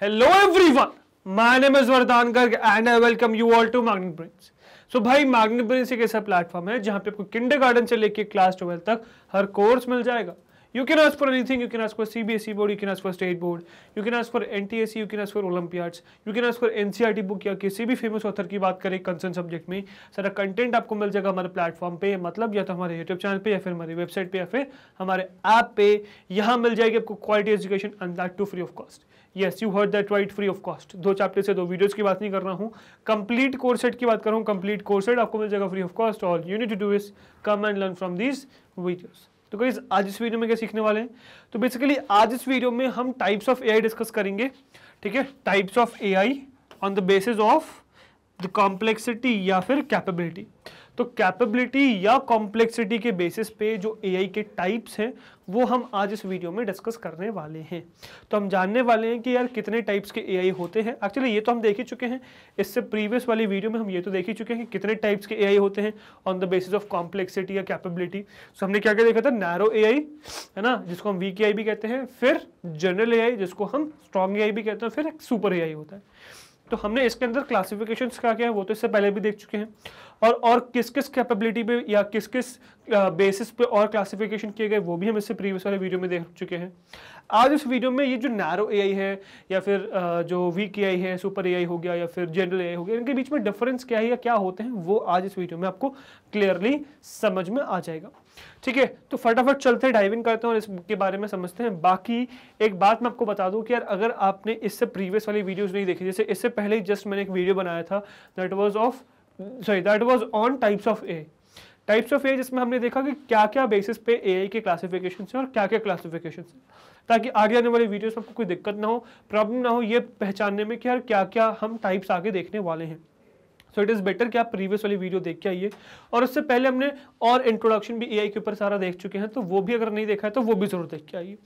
Hello everyone my name is Vardaan Garg and I welcome you all to Magnet Brains so भाई Magnet Brains एक ऐसा platform है जहां पे आपको किंडर गार्डन से लेके क्लास ट्वेल्व तक हर कोर्स मिल जाएगा You can ask for anything. You can ask for CBSE board. You can ask for state board. You can ask for NTSC. You can ask for Olympiads. You can ask for NCRT e book या किसी भी famous author की बात करें concern subject में सारा content आपको मिल जाएगा हमारे प्लेटफॉर्म पे मतलब या तो हमारे यूट्यूब चैनल पे या फिर हमारी वेबसाइट पे या फिर हमारे ऐप पे यहाँ मिल जाएगी आपको quality education and that too free of cost yes you heard that right free of cost दो चैप्टर से दो वीडियोज की बात नहीं कर रहा हूँ कंप्लीट कोर्स सेट की बात कर रहा हूँ कंप्लीट कोर्स सेट आपको मिल जाएगा फ्री ऑफ कॉस्ट और you need to do is come and learn from these videos तो गाइज आज इस वीडियो में क्या सीखने वाले हैं तो बेसिकली आज इस वीडियो में हम टाइप्स ऑफ आई डिस्कस करेंगे ठीक है types of AI on the basis of the complexity या फिर कैपेबिलिटी तो कैपेबिलिटी या कॉम्प्लेक्सिटी के बेसिस पे जो एआई के टाइप्स हैं वो हम आज इस वीडियो में डिस्कस करने वाले हैं तो हम जानने वाले हैं कि यार कितने टाइप्स के एआई होते हैं एक्चुअली ये तो हम देख ही चुके हैं इससे प्रीवियस वाली वीडियो में हम ये तो देख ही चुके हैं कि कितने टाइप्स के एआई होते हैं on the basis of complexity या कैपेबिलिटी सो हमने क्या क्या देखा था नैरो ए है ना जिसको हम वीक ए भी कहते हैं फिर जनरल ए जिसको हम स्ट्रॉन्ग ए भी कहते हैं फिर एक सुपर ए होता है तो हमने इसके अंदर क्लासिफिकेशन क्या क्या है वो तो इससे पहले भी देख चुके हैं और और किस किस कैपेबिलिटी पे या किस किस बेसिस पे और क्लासिफिकेशन किए गए वो भी हम इससे प्रीवियस वाले वीडियो में देख चुके हैं आज इस वीडियो में ये जो नैरो ए है या फिर जो वीक ए है सुपर ए हो गया या फिर जनरल ए हो गया इनके बीच में डिफरेंस क्या है या क्या होते हैं वो आज इस वीडियो में आपको क्लियरली समझ में आ जाएगा ठीक है तो फटाफट चलते हैं डाइविंग करते हैं और इसके बारे में समझते हैं बाकी एक बात मैं आपको बता दूं कि यार अगर आपने इससे प्रीवियस वाली वीडियोस नहीं देखी जैसे इससे पहले जस्ट मैंने एक वीडियो बनाया था that was of sorry that was on types of A types of A जिसमें हमने देखा कि क्या क्या बेसिस पे ए के क्लासिफिकेशन है और क्या क्या क्लासिफिकेशन है ताकि आगे आने वाले वीडियोस में आपको कोई दिक्कत ना हो प्रॉब्लम ना हो ये पहचानने में कि यार क्या क्या हम टाइप्स आगे देखने वाले हैं सो इट इज़ बेटर कि आप प्रीवियस वाली वीडियो देख के आइए और उससे पहले हमने और इंट्रोडक्शन भी एआई के ऊपर सारा देख चुके हैं तो वो भी अगर नहीं देखा है तो वो भी जरूर देख के आइए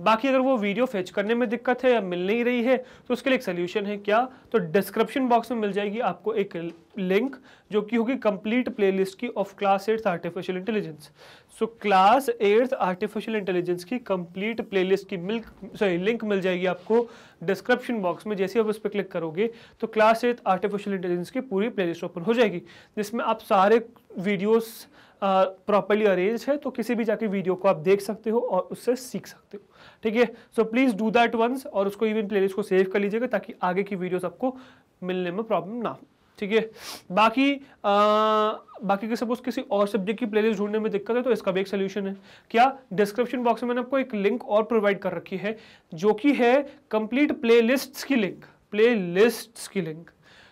बाकी अगर वो वीडियो फेच करने में दिक्कत है या मिल नहीं रही है तो उसके लिए एक सोल्यूशन है क्या तो डिस्क्रिप्शन बॉक्स में मिल जाएगी आपको एक लिंक जो कि होगी कंप्लीट प्लेलिस्ट की of class eighth artificial intelligence so class eighth artificial intelligence की कंप्लीट प्लेलिस्ट की मिल्क सॉरी लिंक मिल जाएगी आपको डिस्क्रिप्शन बॉक्स में जैसे आप उस पर क्लिक करोगे तो क्लास एट्थ आर्टिफिशियल इंटेलिजेंस की पूरी प्लेलिस्ट ओपन हो जाएगी जिसमें आप सारे वीडियोज़ प्रॉपरली अरेंज है तो किसी भी जाके वीडियो को आप देख सकते हो और उससे सीख सकते हो ठीक है so please do that once और उसको इवन प्लेलिस्ट को सेव कर लीजिएगा ताकि आगे की वीडियोस आपको मिलने में प्रॉब्लम ना हो ठीक है बाकी आ, बाकी के सपोज किसी और सब्जेक्ट की प्लेलिस्ट ढूंढने में दिक्कत है तो इसका भी एक सोल्यूशन है क्या डिस्क्रिप्शन बॉक्स में मैंने आपको एक लिंक और प्रोवाइड कर रखी है जो कि है कंप्लीट प्ले की लिंक प्ले की लिंक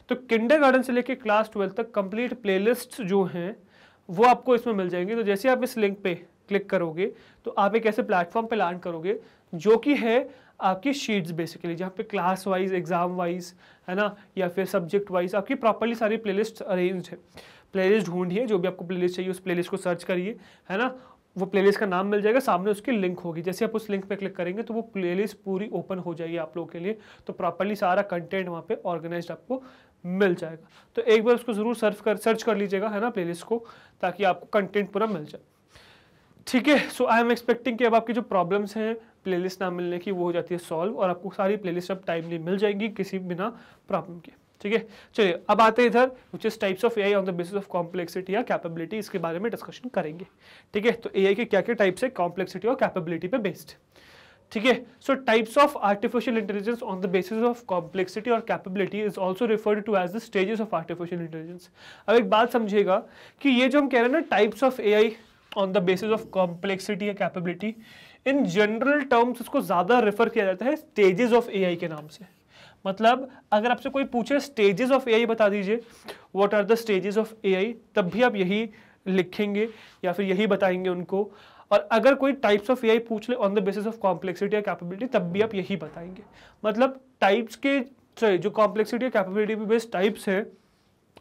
तो किंडर गार्डन से लेकर क्लास ट्वेल्थ तक कंप्लीट प्लेलिस्ट्स जो हैं वो आपको इसमें मिल जाएंगे तो जैसे आप इस लिंक पे क्लिक करोगे तो आप एक ऐसे प्लेटफॉर्म पे लैंड करोगे जो कि है आपकी शीट्स बेसिकली जहाँ पे क्लास वाइज एग्जाम वाइज है ना या फिर सब्जेक्ट वाइज आपकी प्रॉपरली सारी प्लेलिस्ट अरेंज है प्लेलिस्ट ढूंढिए जो भी आपको प्लेलिस्ट चाहिए उस प्ले लिस्ट को सर्च करिए है ना वो प्लेलिस्ट का नाम मिल जाएगा सामने उसकी लिंक होगी जैसे आप उस लिंक पे क्लिक करेंगे तो वो प्ले लिस्ट पूरी ओपन हो जाएगी आप लोगों के लिए तो प्रॉपरली सारा कंटेंट वहाँ पे ऑर्गेनाइज आपको मिल जाएगा तो एक बार उसको ज़रूर सर्च कर सर्च कर लीजिएगा है ना प्लेलिस्ट को ताकि आपको कंटेंट पूरा मिल जाए ठीक है सो आई एम एक्सपेक्टिंग कि अब आपकी जो प्रॉब्लम्स हैं प्लेलिस्ट ना मिलने की वो हो जाती है सॉल्व और आपको सारी प्लेलिस्ट अब टाइमली मिल जाएंगी किसी बिना प्रॉब्लम के ठीक है चलिए अब आते हैं इधर which is types of AI on the basis of complexity या कैपेबिलिटी इसके बारे में डिस्कशन करेंगे ठीक है तो ए के क्या क्या टाइप्स है कॉम्प्लेक्सिटी और कैपेबिलिटी पे बेस्ड ठीक है so types of artificial intelligence on the basis of complexity और capability is also referred to as the stages of artificial intelligence अब एक बात समझिएगा कि ये जो हम कह रहे हैं ना types of A I on the basis of complexity या कैपेबिलिटी इन जनरल टर्म्स इसको ज़्यादा रेफर किया जाता है स्टेजेस ऑफ ए के नाम से मतलब अगर आपसे कोई पूछे स्टेजेस ऑफ ए बता दीजिए what are the stages of A तब भी आप यही लिखेंगे या फिर यही बताएंगे उनको और अगर कोई टाइप्स ऑफ ए पूछ ले on the basis of complexity या कैपेबिलिटी तब भी आप यही बताएंगे मतलब टाइप्स के जो कॉम्प्लेक्सिटी या कैपेबिलिटी बेस्ड टाइप्स हैं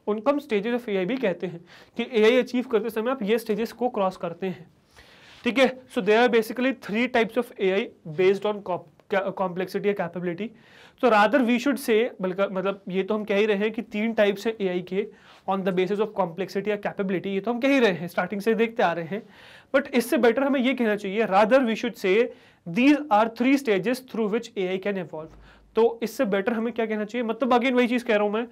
उनको हम स्टेजेस ऑफ ए भी कहते हैं कि ए अचीव करते समय आप ये स्टेजेस को क्रॉस करते हैं ठीक है so they are basically three types of A I based on complexity या कैपेबिलिटी तो रादर वी शुड से बल्कि मतलब ये तो हम कह ही रहे हैं कि तीन टाइप्स है ए के on the basis of complexity या कैपेबिलिटी ये तो हम कह ही रहे हैं स्टार्टिंग से देखते आ रहे हैं बट इससे बेटर हमें ये कहना चाहिए rather we should say these are three stages through which A can evolve तो इससे बेटर हमें क्या कहना चाहिए मतलब अगेन वही चीज़ कह रहा हूँ मैं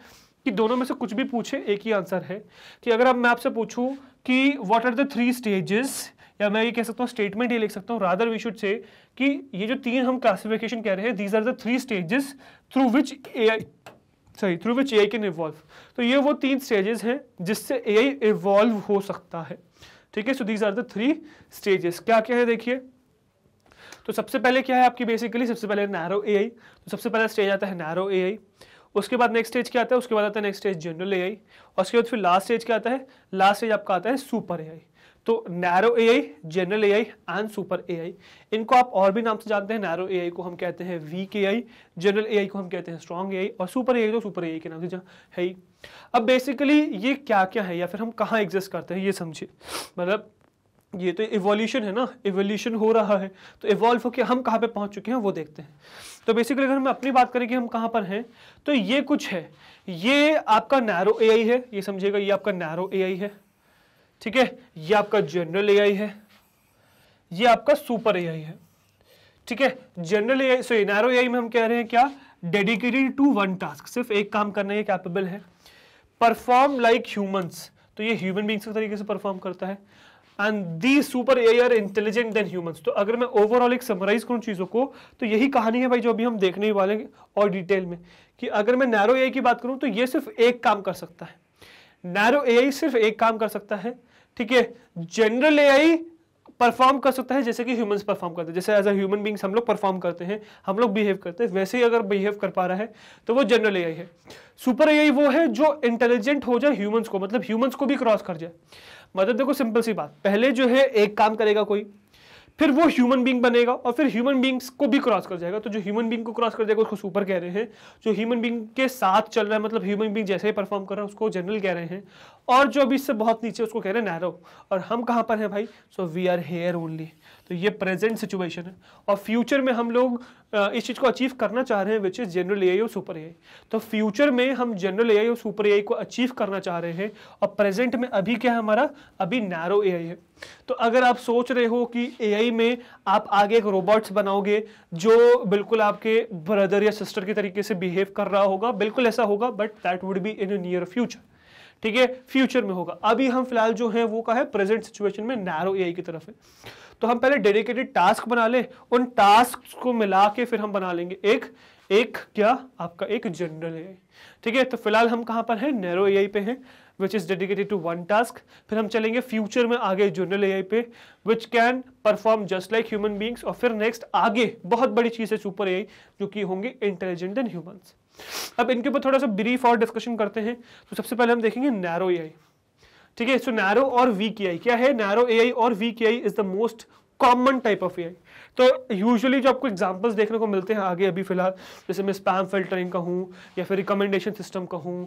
कि दोनों में से कुछ भी पूछे एक ही आंसर है कि अगर अब मैं आपसे पूछूं कि what are the three stages या मैं ये कह सकता हूँ स्टेटमेंट ये लिख सकता हूँ रादर वी शुड से कि ये जो तीन हम क्लासिफिकेशन कह रहे हैं these are the three stages through which A I sorry through which A I can evolve तो ये वो तीन स्टेजेस हैं जिससे ए आई इवॉल्व हो सकता है ठीक है so these are the three stages क्या क्या है देखिए तो सबसे पहले क्या है आपकी बेसिकली सबसे पहले नैरो ए आई तो सबसे पहला स्टेज आता है नैरो ए आई उसके बाद नेक्स्ट स्टेज क्या आता है उसके बाद आता है next stage general A I और उसके बाद फिर लास्ट स्टेज क्या आता है लास्ट स्टेज आपका आता है सुपर ए आई तो narrow AI general AI and super AI इनको आप और भी नाम से जानते हैं नैरो एआई को हम कहते हैं वीक एआई जनरल एआई को हम कहते हैं स्ट्रॉन्ग एआई और सुपर एआई तो सुपर एआई के नाम से जहाँ है ही अब बेसिकली ये क्या क्या है या फिर हम कहाँ एग्जिस्ट करते हैं ये समझिए मतलब ये तो इवोल्यूशन है ना इवोल्यूशन हो रहा है तो इवॉल्व होकर हम कहाँ पे पहुँच चुके हैं वो देखते हैं तो बेसिकली अगर हम अपनी बात करें कि हम कहाँ पर हैं तो ये कुछ है ये आपका नैरो एआई है ये समझिएगा ये आपका नैरो एआई है ठीक है ये आपका जनरल एआई है ये आपका सुपर एआई है ठीक है general AI so narrow AI में हम कह रहे हैं क्या डेडिकेटेड टू वन टास्क सिर्फ एक काम करने के कैपेबल है परफॉर्म लाइक ह्यूमंस तो ये ह्यूमन बींग्स के तरीके से परफॉर्म करता है and the super A are intelligent than humans तो अगर मैं ओवरऑल एक समराइज करूँ चीज़ों को तो यही कहानी है भाई जो अभी हम देखने ही वाले हैं और डिटेल में कि अगर मैं नैरो एआई की बात करूं तो ये सिर्फ एक काम कर सकता है नैरो एआई सिर्फ एक काम कर सकता है ठीक है जनरल एआई परफॉर्म कर सकता है जैसे कि ह्यूमंस परफॉर्म करते हैं जैसे एज अ ह्यूमन बींग्स हम लोग परफॉर्म करते हैं हम लोग बिहेव करते हैं वैसे ही अगर बिहेव कर पा रहा है तो वो जनरल एआई है सुपर एआई वो है जो इंटेलिजेंट हो जाए ह्यूमंस को मतलब ह्यूमंस को भी क्रॉस कर जाए मतलब देखो सिंपल सी बात पहले जो है एक काम करेगा कोई फिर वो ह्यूमन बींग बनेगा और फिर ह्यूमन बींग्स को भी क्रॉस कर जाएगा तो जो ह्यूमन बींग को क्रॉस कर जाएगा उसको सुपर कह रहे हैं जो ह्यूमन बींग के साथ चल रहा है मतलब ह्यूमन बींग जैसे ही परफॉर्म कर रहा है उसको जनरल कह रहे हैं और जो अभी इससे बहुत नीचे उसको कह रहे हैं नैरो और हम कहाँ पर हैं भाई so we are here only तो ये प्रेजेंट सिचुएशन है और फ्यूचर में हम लोग इस चीज़ को अचीव करना चाह रहे हैं विच इज़ जनरल ए और सुपर ए तो फ्यूचर में हम जनरल ए आई और सुपर ए को अचीव करना चाह रहे हैं और प्रेजेंट में अभी क्या है हमारा अभी नैरो ए है तो अगर आप सोच रहे हो कि ए में आप आगे एक रोबोट्स बनाओगे जो बिल्कुल आपके ब्रदर या सिस्टर के तरीके से बिहेव कर रहा होगा बिल्कुल ऐसा होगा but that would be in near future ठीक है फ्यूचर में होगा अभी हम फिलहाल जो है वो का है प्रेजेंट सिचुएशन में नैरो ए की तरफ है तो हम पहले डेडिकेटेड टास्क बना ले उन टास्क को मिला के फिर हम बना लेंगे एक एक क्या आपका एक जनरल है ठीक है तो फिलहाल हम कहाँ पर हैं नैरो ए पे हैं which is dedicated to one task फिर हम चलेंगे फ्यूचर में आगे जनरल ए पे which can perform just like human beings और फिर नेक्स्ट आगे बहुत बड़ी चीज़ है सुपर ए जो कि होंगे इंटेलिजेंट एंड ह्यूमन अब इनके ऊपर थोड़ा सा ब्रीफ और डिस्कशन करते हैं तो सबसे पहले हम देखेंगे नैरो ए ठीक है सो नैरो और वी के आई क्या है नैरो ए और weak I is the most common type of A तो यूजुअली जो आपको एग्जांपल्स देखने को मिलते हैं आगे अभी फिलहाल जैसे मैं स्पैम फिल्टरिंग का हूँ या फिर रिकमेंडेशन सिस्टम का हूँ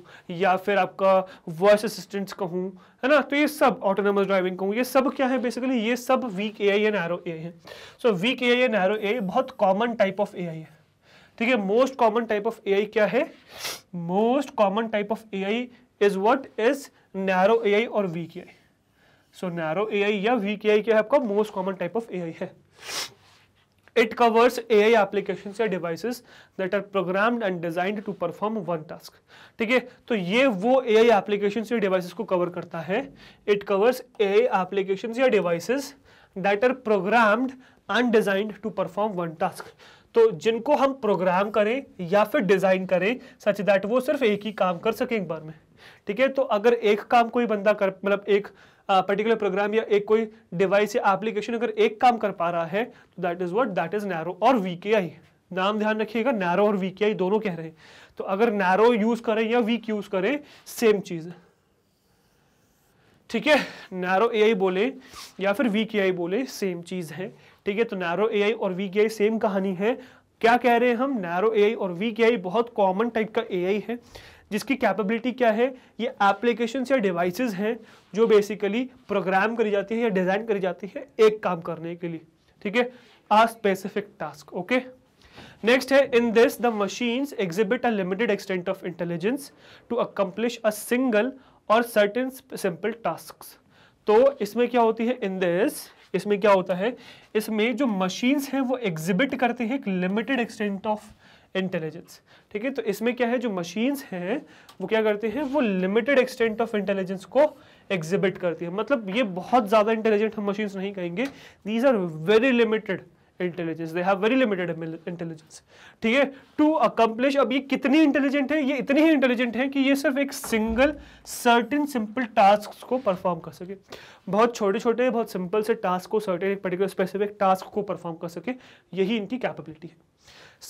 या फिर आपका वॉइस असिस्टेंट्स का हूँ है ना तो ये सब ऑटोनोमस ड्राइविंग का हूँ ये सब क्या है बेसिकली ये सब वीक ए आई या नैरो ए है सो वीक ए आई या नैरो ए बहुत common type of A I है ठीक है most common type of A क्या है most common type of A I is what is narrow A और वी के सो नैरो ए या वी क्या है आपका मोस्ट कॉमन टाइप ऑफ ए है it covers A I application या device that are program and designed to perform one task ठीक है तो ये वो ए आई एप्लीकेशन या डिवाइस को कवर करता है it covers A I application या devices that are program and designed to perform one task तो जिनको हम प्रोग्राम करें या फिर डिज़ाइन करें सच दैट वो सिर्फ एक ही काम कर सके एक बार में ठीक है तो अगर एक काम कोई बंदा कर मतलब एक पर्टिकुलर प्रोग्राम या एक कोई डिवाइस या एप्लीकेशन अगर एक काम कर पा रहा है तो that is what that is narrow और वी नाम ध्यान रखिएगा नैरो और आई दोनों कह रहे हैं तो अगर नैरो यूज़ करें या वीक यूज़ करें सेम चीज़ ठीक है नैरो ए बोले या फिर आई बोले सेम चीज़ है ठीक है तो नैरो ए और वी के सेम कहानी है क्या कह रहे हैं हम नैरो ए और वी के बहुत कॉमन टाइप का ए है जिसकी कैपेबिलिटी क्या है ये एप्लीकेशन या डिवाइसेस हैं जो बेसिकली प्रोग्राम करी जाती है या डिज़ाइन करी जाती है एक काम करने के लिए ठीक है a specific task okay next है in this the machine exhibit a limited extent of intelligence to accomplish a single और सर्टेन सिंपल टास्क तो इसमें क्या होती है इन दिस इसमें क्या होता है इसमें जो मशीन्स हैं वो एग्जिबिट करते हैं एक लिमिटेड एक्सटेंट ऑफ इंटेलिजेंस ठीक है तो इसमें क्या है जो मशीन्स हैं वो क्या करते हैं वो लिमिटेड एक्सटेंट ऑफ इंटेलिजेंस को एग्जिबिट करती है मतलब ये बहुत ज़्यादा इंटेलिजेंट हम मशीन्स नहीं कहेंगे these are very limited intelligence they have very limited intelligence ठीक है टू अकम्पलिश अब ये कितनी इंटेलिजेंट है ये इतनी ही इंटेलिजेंट है कि ये सिर्फ एक सिंगल सर्टेन सिंपल टास्क को परफॉर्म कर सके बहुत छोटे छोटे बहुत सिंपल से टास्क को सर्टेन एक पर्टिकुलर स्पेसिफिक टास्क को परफॉर्म कर सके यही इनकी कैपेबिलिटी है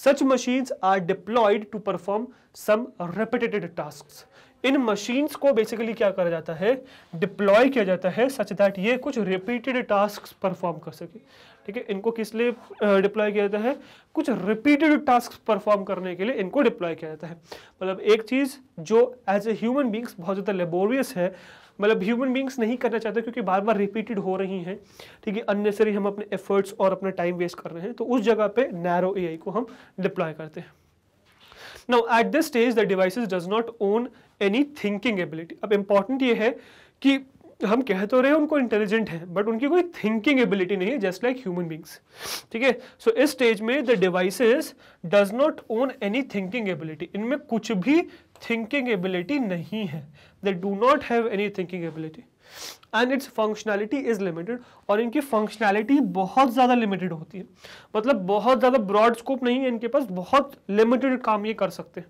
such machines are deployed to perform some repeated task इन मशीन्स को बेसिकली क्या करा जाता है डिप्लॉय किया जाता है सच दैट ये कुछ रिपीटेड टास्क परफॉर्म कर सके ठीक है इनको किस लिए डिप्लॉय किया जाता है कुछ रिपीटेड टास्क परफॉर्म करने के लिए इनको डिप्लॉय किया जाता है मतलब एक चीज़ जो एज ए ह्यूमन बींग्स बहुत ज़्यादा लेबोरियस है मतलब ह्यूमन बींग्स नहीं करना चाहते क्योंकि बार बार रिपीटेड हो रही हैं ठीक है अननेसरी हम अपने एफर्ट्स और अपना टाइम वेस्ट कर रहे हैं तो उस जगह पे नैरो ए को हम डिप्लॉय करते हैं now at this stage the devices does not own any thinking ability अब इंपॉर्टेंट ये है कि हम कह तो रहे हैं उनको इंटेलिजेंट है बट उनकी कोई थिंकिंग एबिलिटी नहीं है जस्ट लाइक ह्यूमन बींग्स ठीक है सो इस स्टेज में the devices does not own any thinking ability इनमें कुछ भी थिंकिंग एबिलिटी नहीं है they do not have any thinking ability and its functionality is limited और इनकी फंक्शनैलिटी बहुत ज़्यादा लिमिटेड होती है मतलब बहुत ज़्यादा ब्रॉड स्कोप नहीं है इनके पास बहुत लिमिटेड काम ये कर सकते हैं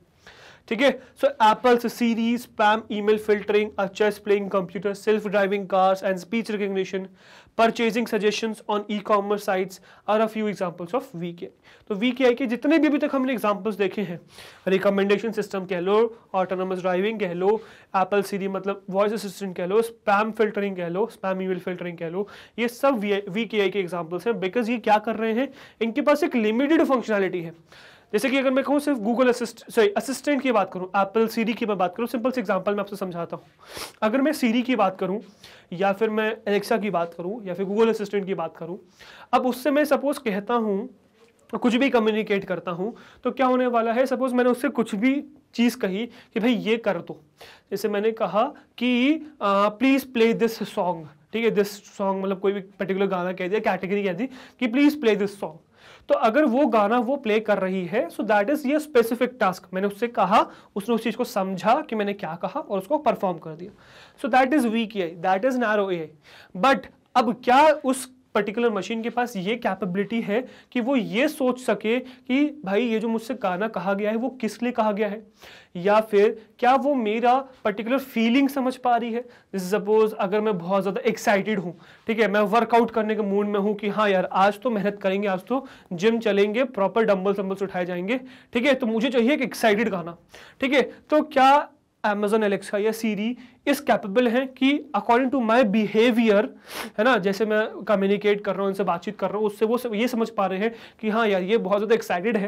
ठीक है so Apple Siri spam email filtering a chess playing computer self driving cars and speech recognition purchasing suggestion on e commerce sites are a few examples of weak तो वी के आई के जितने भी अभी तक हमने examples देखे हैं recommendation system कह लो ऑटोनमस ड्राइविंग कह लो एप्पल सीरी मतलब वॉइस असिस्टेंट कह लो स्पैम फिल्टरिंग कह लो स्पैम मेल फिल्टरिंग कह लो ये सब वी के आई के एग्जाम्पल्स हैं बिकॉज ये क्या कर रहे हैं इनके पास एक लिमिटेड फंक्शनैलिटी है जैसे कि अगर मैं कहूँ सिर्फ गूगल असिस्ट सॉरी असिस्टेंट की बात करूँ एप्पल सीरी की मैं बात करूँ सिंपल से एग्जाम्पल मैं आपसे समझाता हूँ अगर मैं सीरी की बात करूँ या फिर मैं एलेक्सा की बात करूँ या फिर गूगल असिस्टेंट की बात करूँ अब उससे मैं सपोज कहता हूँ कुछ भी कम्युनिकेट करता हूँ तो क्या होने वाला है सपोज मैंने उससे कुछ भी चीज़ कही कि भाई ये कर दो जैसे मैंने कहा कि प्लीज़ प्ले दिस सॉन्ग ठीक है दिस सॉन्ग मतलब कोई भी पर्टिकुलर गाना कह दिया कैटेगरी कह दी कि प्लीज़ प्ले दिस सॉन्ग तो अगर वो गाना वो प्ले कर रही है सो दैट इज ये स्पेसिफिक टास्क मैंने उससे कहा उसने उस चीज़ को समझा कि मैंने क्या कहा और उसको परफॉर्म कर दिया so that is weak AI that is narrow AI but अब क्या उस पर्टिकुलर मशीन के पास ये कैपेबिलिटी है कि वो ये सोच सके कि भाई ये जो मुझसे गाना कहा गया है वो किस लिए कहा गया है या फिर क्या वो मेरा पर्टिकुलर फीलिंग समझ पा रही है सपोज अगर मैं बहुत ज़्यादा एक्साइटेड हूँ ठीक है मैं वर्कआउट करने के मूड में हूँ कि हाँ यार आज तो मेहनत करेंगे आज तो जिम चलेंगे प्रॉपर डम्बल सम्बल्स उठाए जाएंगे ठीक है तो मुझे चाहिए एक एक्साइटेड गाना ठीक है तो क्या अमेजोन एलेक्सा या सीरी इस कैपेबल हैं कि अकॉर्डिंग टू माई बिहेवियर है ना जैसे मैं कम्युनिकेट कर रहा हूँ उनसे बातचीत कर रहा हूँ उससे वो सब ये समझ पा रहे हैं कि हाँ यार ये बहुत ज़्यादा एक्साइटेड है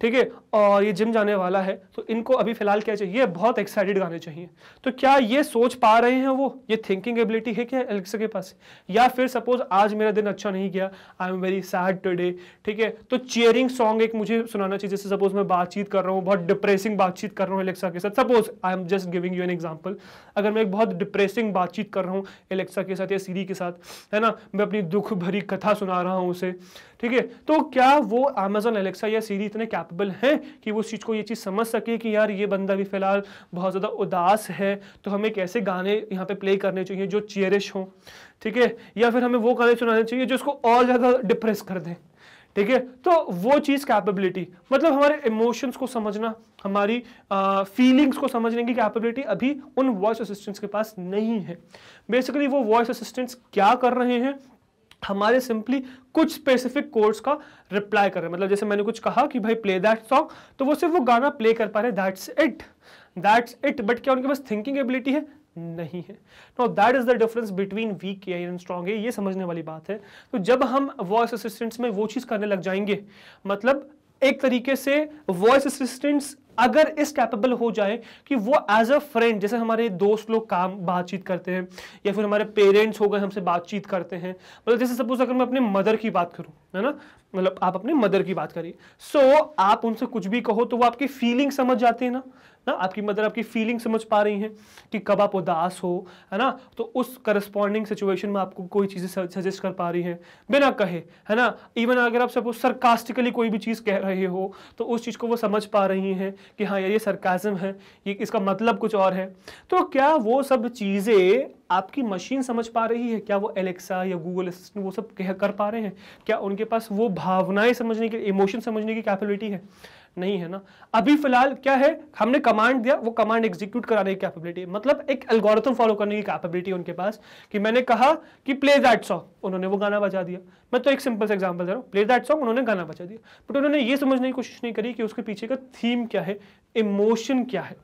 ठीक है और ये जिम जाने वाला है तो इनको अभी फिलहाल क्या चाहिए बहुत एक्साइटेड गाने चाहिए तो क्या ये सोच पा रहे हैं वो ये थिंकिंग एबिलिटी है क्या एलेक्सा के पास या फिर सपोज आज मेरा दिन अच्छा नहीं गया I am very sad today ठीक है तो चेयरिंग सॉन्ग एक मुझे सुनाना चाहिए जैसे सपोज मैं बातचीत कर रहा हूँ बहुत डिप्रेसिंग बातचीत कर रहा हूँ एलेक्सा के साथ suppose I am just giving you an example अगर अगर मैं एक बहुत डिप्रेसिंग बातचीत कर रहा हूँ एलेक्सा के साथ या सीरी के साथ है ना मैं अपनी दुख भरी कथा सुना रहा हूँ उसे ठीक है तो क्या वो अमेजोन एलेक्सा या सीरी इतने कैपेबल हैं कि वो उस चीज़ को ये चीज़ समझ सके कि यार ये बंदा भी फिलहाल बहुत ज़्यादा उदास है तो हमें कैसे गाने यहाँ पर प्ले करने चाहिए जो चेरिश हों ठीक है या फिर हमें वो गाने सुनाने चाहिए जो उसको और ज़्यादा डिप्रेस कर दें ठीक है तो वो चीज़ कैपेबिलिटी मतलब हमारे इमोशंस को समझना हमारी फीलिंग्स को समझने की कैपेबिलिटी अभी उन वॉइस असिस्टेंट्स के पास नहीं है बेसिकली वो वॉइस असिस्टेंट्स क्या कर रहे हैं हमारे सिंपली कुछ स्पेसिफिक कोर्स का रिप्लाई कर रहे हैं मतलब जैसे मैंने कुछ कहा कि भाई प्ले दैट सॉन्ग तो वो सिर्फ वो गाना प्ले कर पा रहे that's it that's it but क्या उनके पास थिंकिंग एबिलिटी है नहीं है no that is the difference between weak AI and strong AI ये समझने वाली बात है तो जब हम वॉइस असिस्टेंट्स में वो चीज़ करने लग जाएंगे मतलब एक तरीके से वॉइस असिस्टेंट्स अगर इस कैपेबल हो जाए कि वो एज अ फ्रेंड जैसे हमारे दोस्त लोग काम बातचीत करते हैं या फिर हमारे पेरेंट्स हो गए हमसे बातचीत करते हैं मतलब जैसे सपोज अगर मैं अपने मदर की बात करूं है ना मतलब आप अपने मदर की बात करिए सो so, आप उनसे कुछ भी कहो तो वो आपकी फीलिंग समझ जाते हैं ना ना आपकी मदर आपकी फीलिंग समझ पा रही हैं कि कब आप उदास हो है ना तो उस करस्पॉन्डिंग सिचुएशन में आपको कोई चीज़ें सजेस्ट कर पा रही हैं बिना कहे है ना इवन अगर आप सपोज सरकास्टिकली कोई भी चीज़ कह रहे हो तो उस चीज़ को वो समझ पा रही हैं कि हाँ यार ये सरकाजम है ये इसका मतलब कुछ और है तो क्या वो सब चीज़ें आपकी मशीन समझ पा रही है क्या वो एलेक्सा या गूगल असिस्टेंट वो सब कह कर पा रहे हैं क्या उनके पास वो भावनाएं समझने की इमोशन समझने की कैपेबिलिटी है नहीं है ना अभी फिलहाल क्या है हमने कमांड दिया वो कमांड एग्जीक्यूट कराने की कैपेबिलिटी मतलब एक एल्गोरिथम फॉलो करने की कैपेबिलिटी उनके पास कि मैंने कहा कि प्ले दैट सॉन्ग उन्होंने वो गाना बजा दिया मैं तो एक सिंपल से एग्जाम्पल दे रहा हूँ प्ले दैट सॉन्ग उन्होंने गाना बजा दिया बट उन्होंने ये समझने की कोशिश नहीं करी कि उसके पीछे का थीम क्या है इमोशन क्या है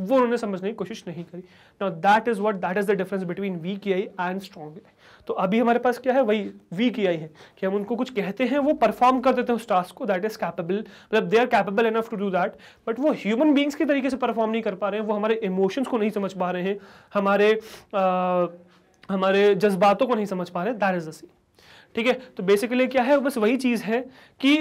वो उन्होंने समझने की कोशिश नहीं करी now that is what that is the difference between weak I and strong AI तो अभी हमारे पास क्या है वही वी की आई है कि हम उनको कुछ कहते हैं वो परफॉर्म कर देते हैं उस टास्क को दैट इज कैपेबल मतलब they are capable enough to do that but वो ह्यूमन बींग्स के तरीके से परफॉर्म नहीं कर पा रहे हैं वो हमारे इमोशंस को नहीं समझ पा रहे हैं हमारे आ, हमारे जज्बातों को नहीं समझ पा रहे दैट इज द सी ठीक है तो बेसिकली क्या है बस वही चीज़ है कि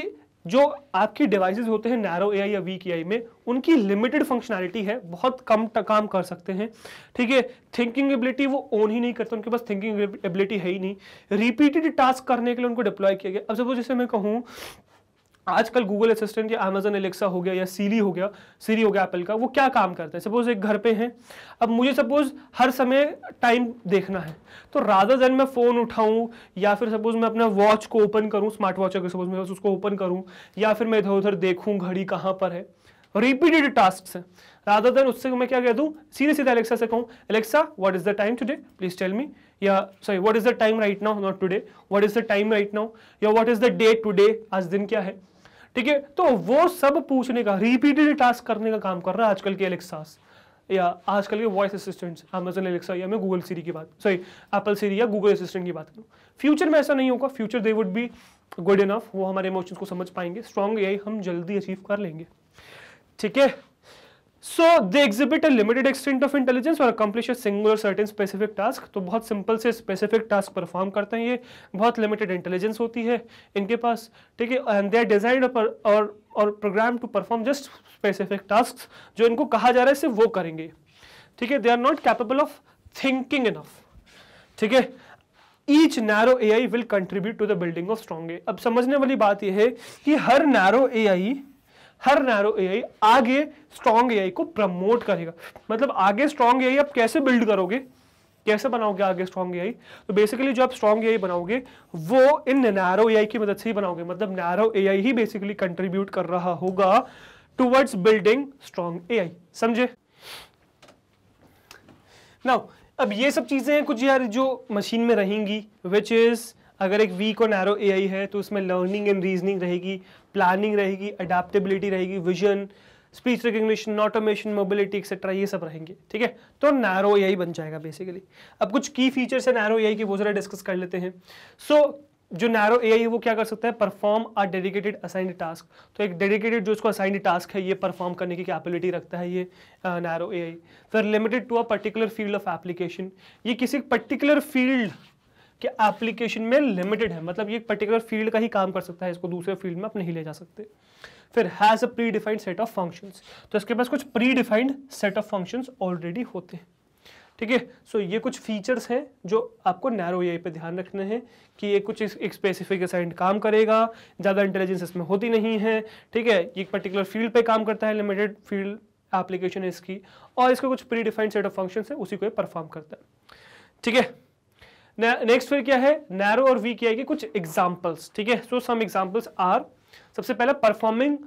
जो आपकी डिवाइसेस होते हैं नैरो ए या वीक ए में उनकी लिमिटेड फंक्शनैलिटी है बहुत कम काम कर सकते हैं ठीक है थिंकिंग एबिलिटी वो ओन ही नहीं करते उनके पास थिंकिंग एबिलिटी है ही नहीं रिपीटेड टास्क करने के लिए उनको डिप्लॉय किया गया अब जब वो जैसे मैं कहूँ आजकल गूगल असिस्टेंट या अमेजन एलेक्सा हो गया या सीरी हो गया सीरी हो गया एप्पल का वो क्या काम करता है सपोज एक घर पे हैं अब मुझे सपोज हर समय टाइम देखना है तो राधा जन मैं फ़ोन उठाऊं या फिर सपोज मैं अपना वॉच को ओपन करूँ स्मार्ट वॉच अगर सपोज मैं उसको ओपन करूँ या फिर मैं इधर उधर देखूँ घड़ी कहाँ पर है रिपीटेड टास्क है राधा देन उससे मैं क्या कह दूँ सीधे सीधे एलेक्सा से कहूँ Alexa what is the time today please tell me या sorry what is the time right now not today what is the time right now या what is the day today आज दिन क्या है ठीक है तो वो सब पूछने का रिपीटेड टास्क करने का काम कर रहा है आजकल के एलेक्सास या आजकल के वॉइस असिस्टेंट्स अमेजन एलेक्सा या मैं गूगल सीरी की बात सॉरी एप्पल सीरी या गूगल असिस्टेंट की बात करूँ फ्यूचर में ऐसा नहीं होगा future they would be good enough वो हमारे इमोशंस को समझ पाएंगे स्ट्रॉन्ग ए हम जल्दी अचीव कर लेंगे ठीक है so they exhibit a limited extent of intelligence और accomplish a singular certain specific task तो बहुत सिंपल से स्पेसिफिक टास्क परफॉर्म करते हैं ये बहुत लिमिटेड इंटेलिजेंस होती है इनके पास ठीक है एंड दे आर डिजाइंड और और program to perform just specific task जो इनको कहा जा रहा है सिर्फ वो करेंगे ठीक है they are not capable of thinking enough ठीक है each narrow A I will contribute to the building of strong AI अब समझने वाली बात यह है कि हर narrow A I her narrow ए आगे स्ट्रॉन्ग ए को प्रमोट करेगा मतलब आगे स्ट्रॉन्ग ए आप कैसे बिल्ड करोगे कैसे बनाओगे आगे स्ट्रॉन्ग ए तो बेसिकली जो आप स्ट्रॉन्ग ए बनाओगे वो इन नैरो ए की मदद से ही बनाओगे मतलब नैरो ए ही बेसिकली कंट्रीब्यूट कर रहा होगा टूवर्ड्स बिल्डिंग स्ट्रॉन्ग ए समझे नाउ अब ये सब चीज़ें कुछ यार जो मशीन में रहेंगी विच इज़ अगर एक वीक और नैरो आई है तो उसमें लर्निंग एंड रीजनिंग रहेगी प्लानिंग रहेगी अडेप्टेबिलिटी रहेगी vision speech recognition automation mobility etcetera ये सब रहेंगे ठीक है तो नैरो आई बन जाएगा बेसिकली अब कुछ की फीचर्स है नैरो आई की वो जरा डिस्कस कर लेते हैं सो so, जो नैरो ए है वो क्या कर सकता है perform a dedicated assigned task तो एक डेडिकेटेड जो इसको असाइंड टास्क है ये परफॉर्म करने की कैपेबिलिटी रखता है ये नैरो ए फिर limited to a particular field of application ये किसी पर्टिकुलर फील्ड कि एप्लीकेशन में लिमिटेड है मतलब ये पर्टिकुलर फील्ड का ही काम कर सकता है इसको दूसरे फील्ड में आप नहीं ले जा सकते फिर has a predefined set of functions तो इसके पास कुछ predefined set of functions already होते हैं ठीक है सो ये कुछ फीचर्स हैं जो आपको नैरो ए पे ध्यान रखने हैं कि ये कुछ एक स्पेसिफिक असाइंड काम करेगा ज़्यादा इंटेलिजेंस इसमें होती नहीं है ठीक है ये पर्टिकुलर फील्ड पर काम करता है लिमिटेड फील्ड एप्लीकेशन है इसकी और इसका कुछ predefined set of function है उसी को ये परफॉर्म करता है ठीक है नेक्स्ट फिर क्या है नैरो और आई के कुछ एग्जाम्पल्स ठीक है सो सम एग्जाम्पल्स आर सबसे पहला performing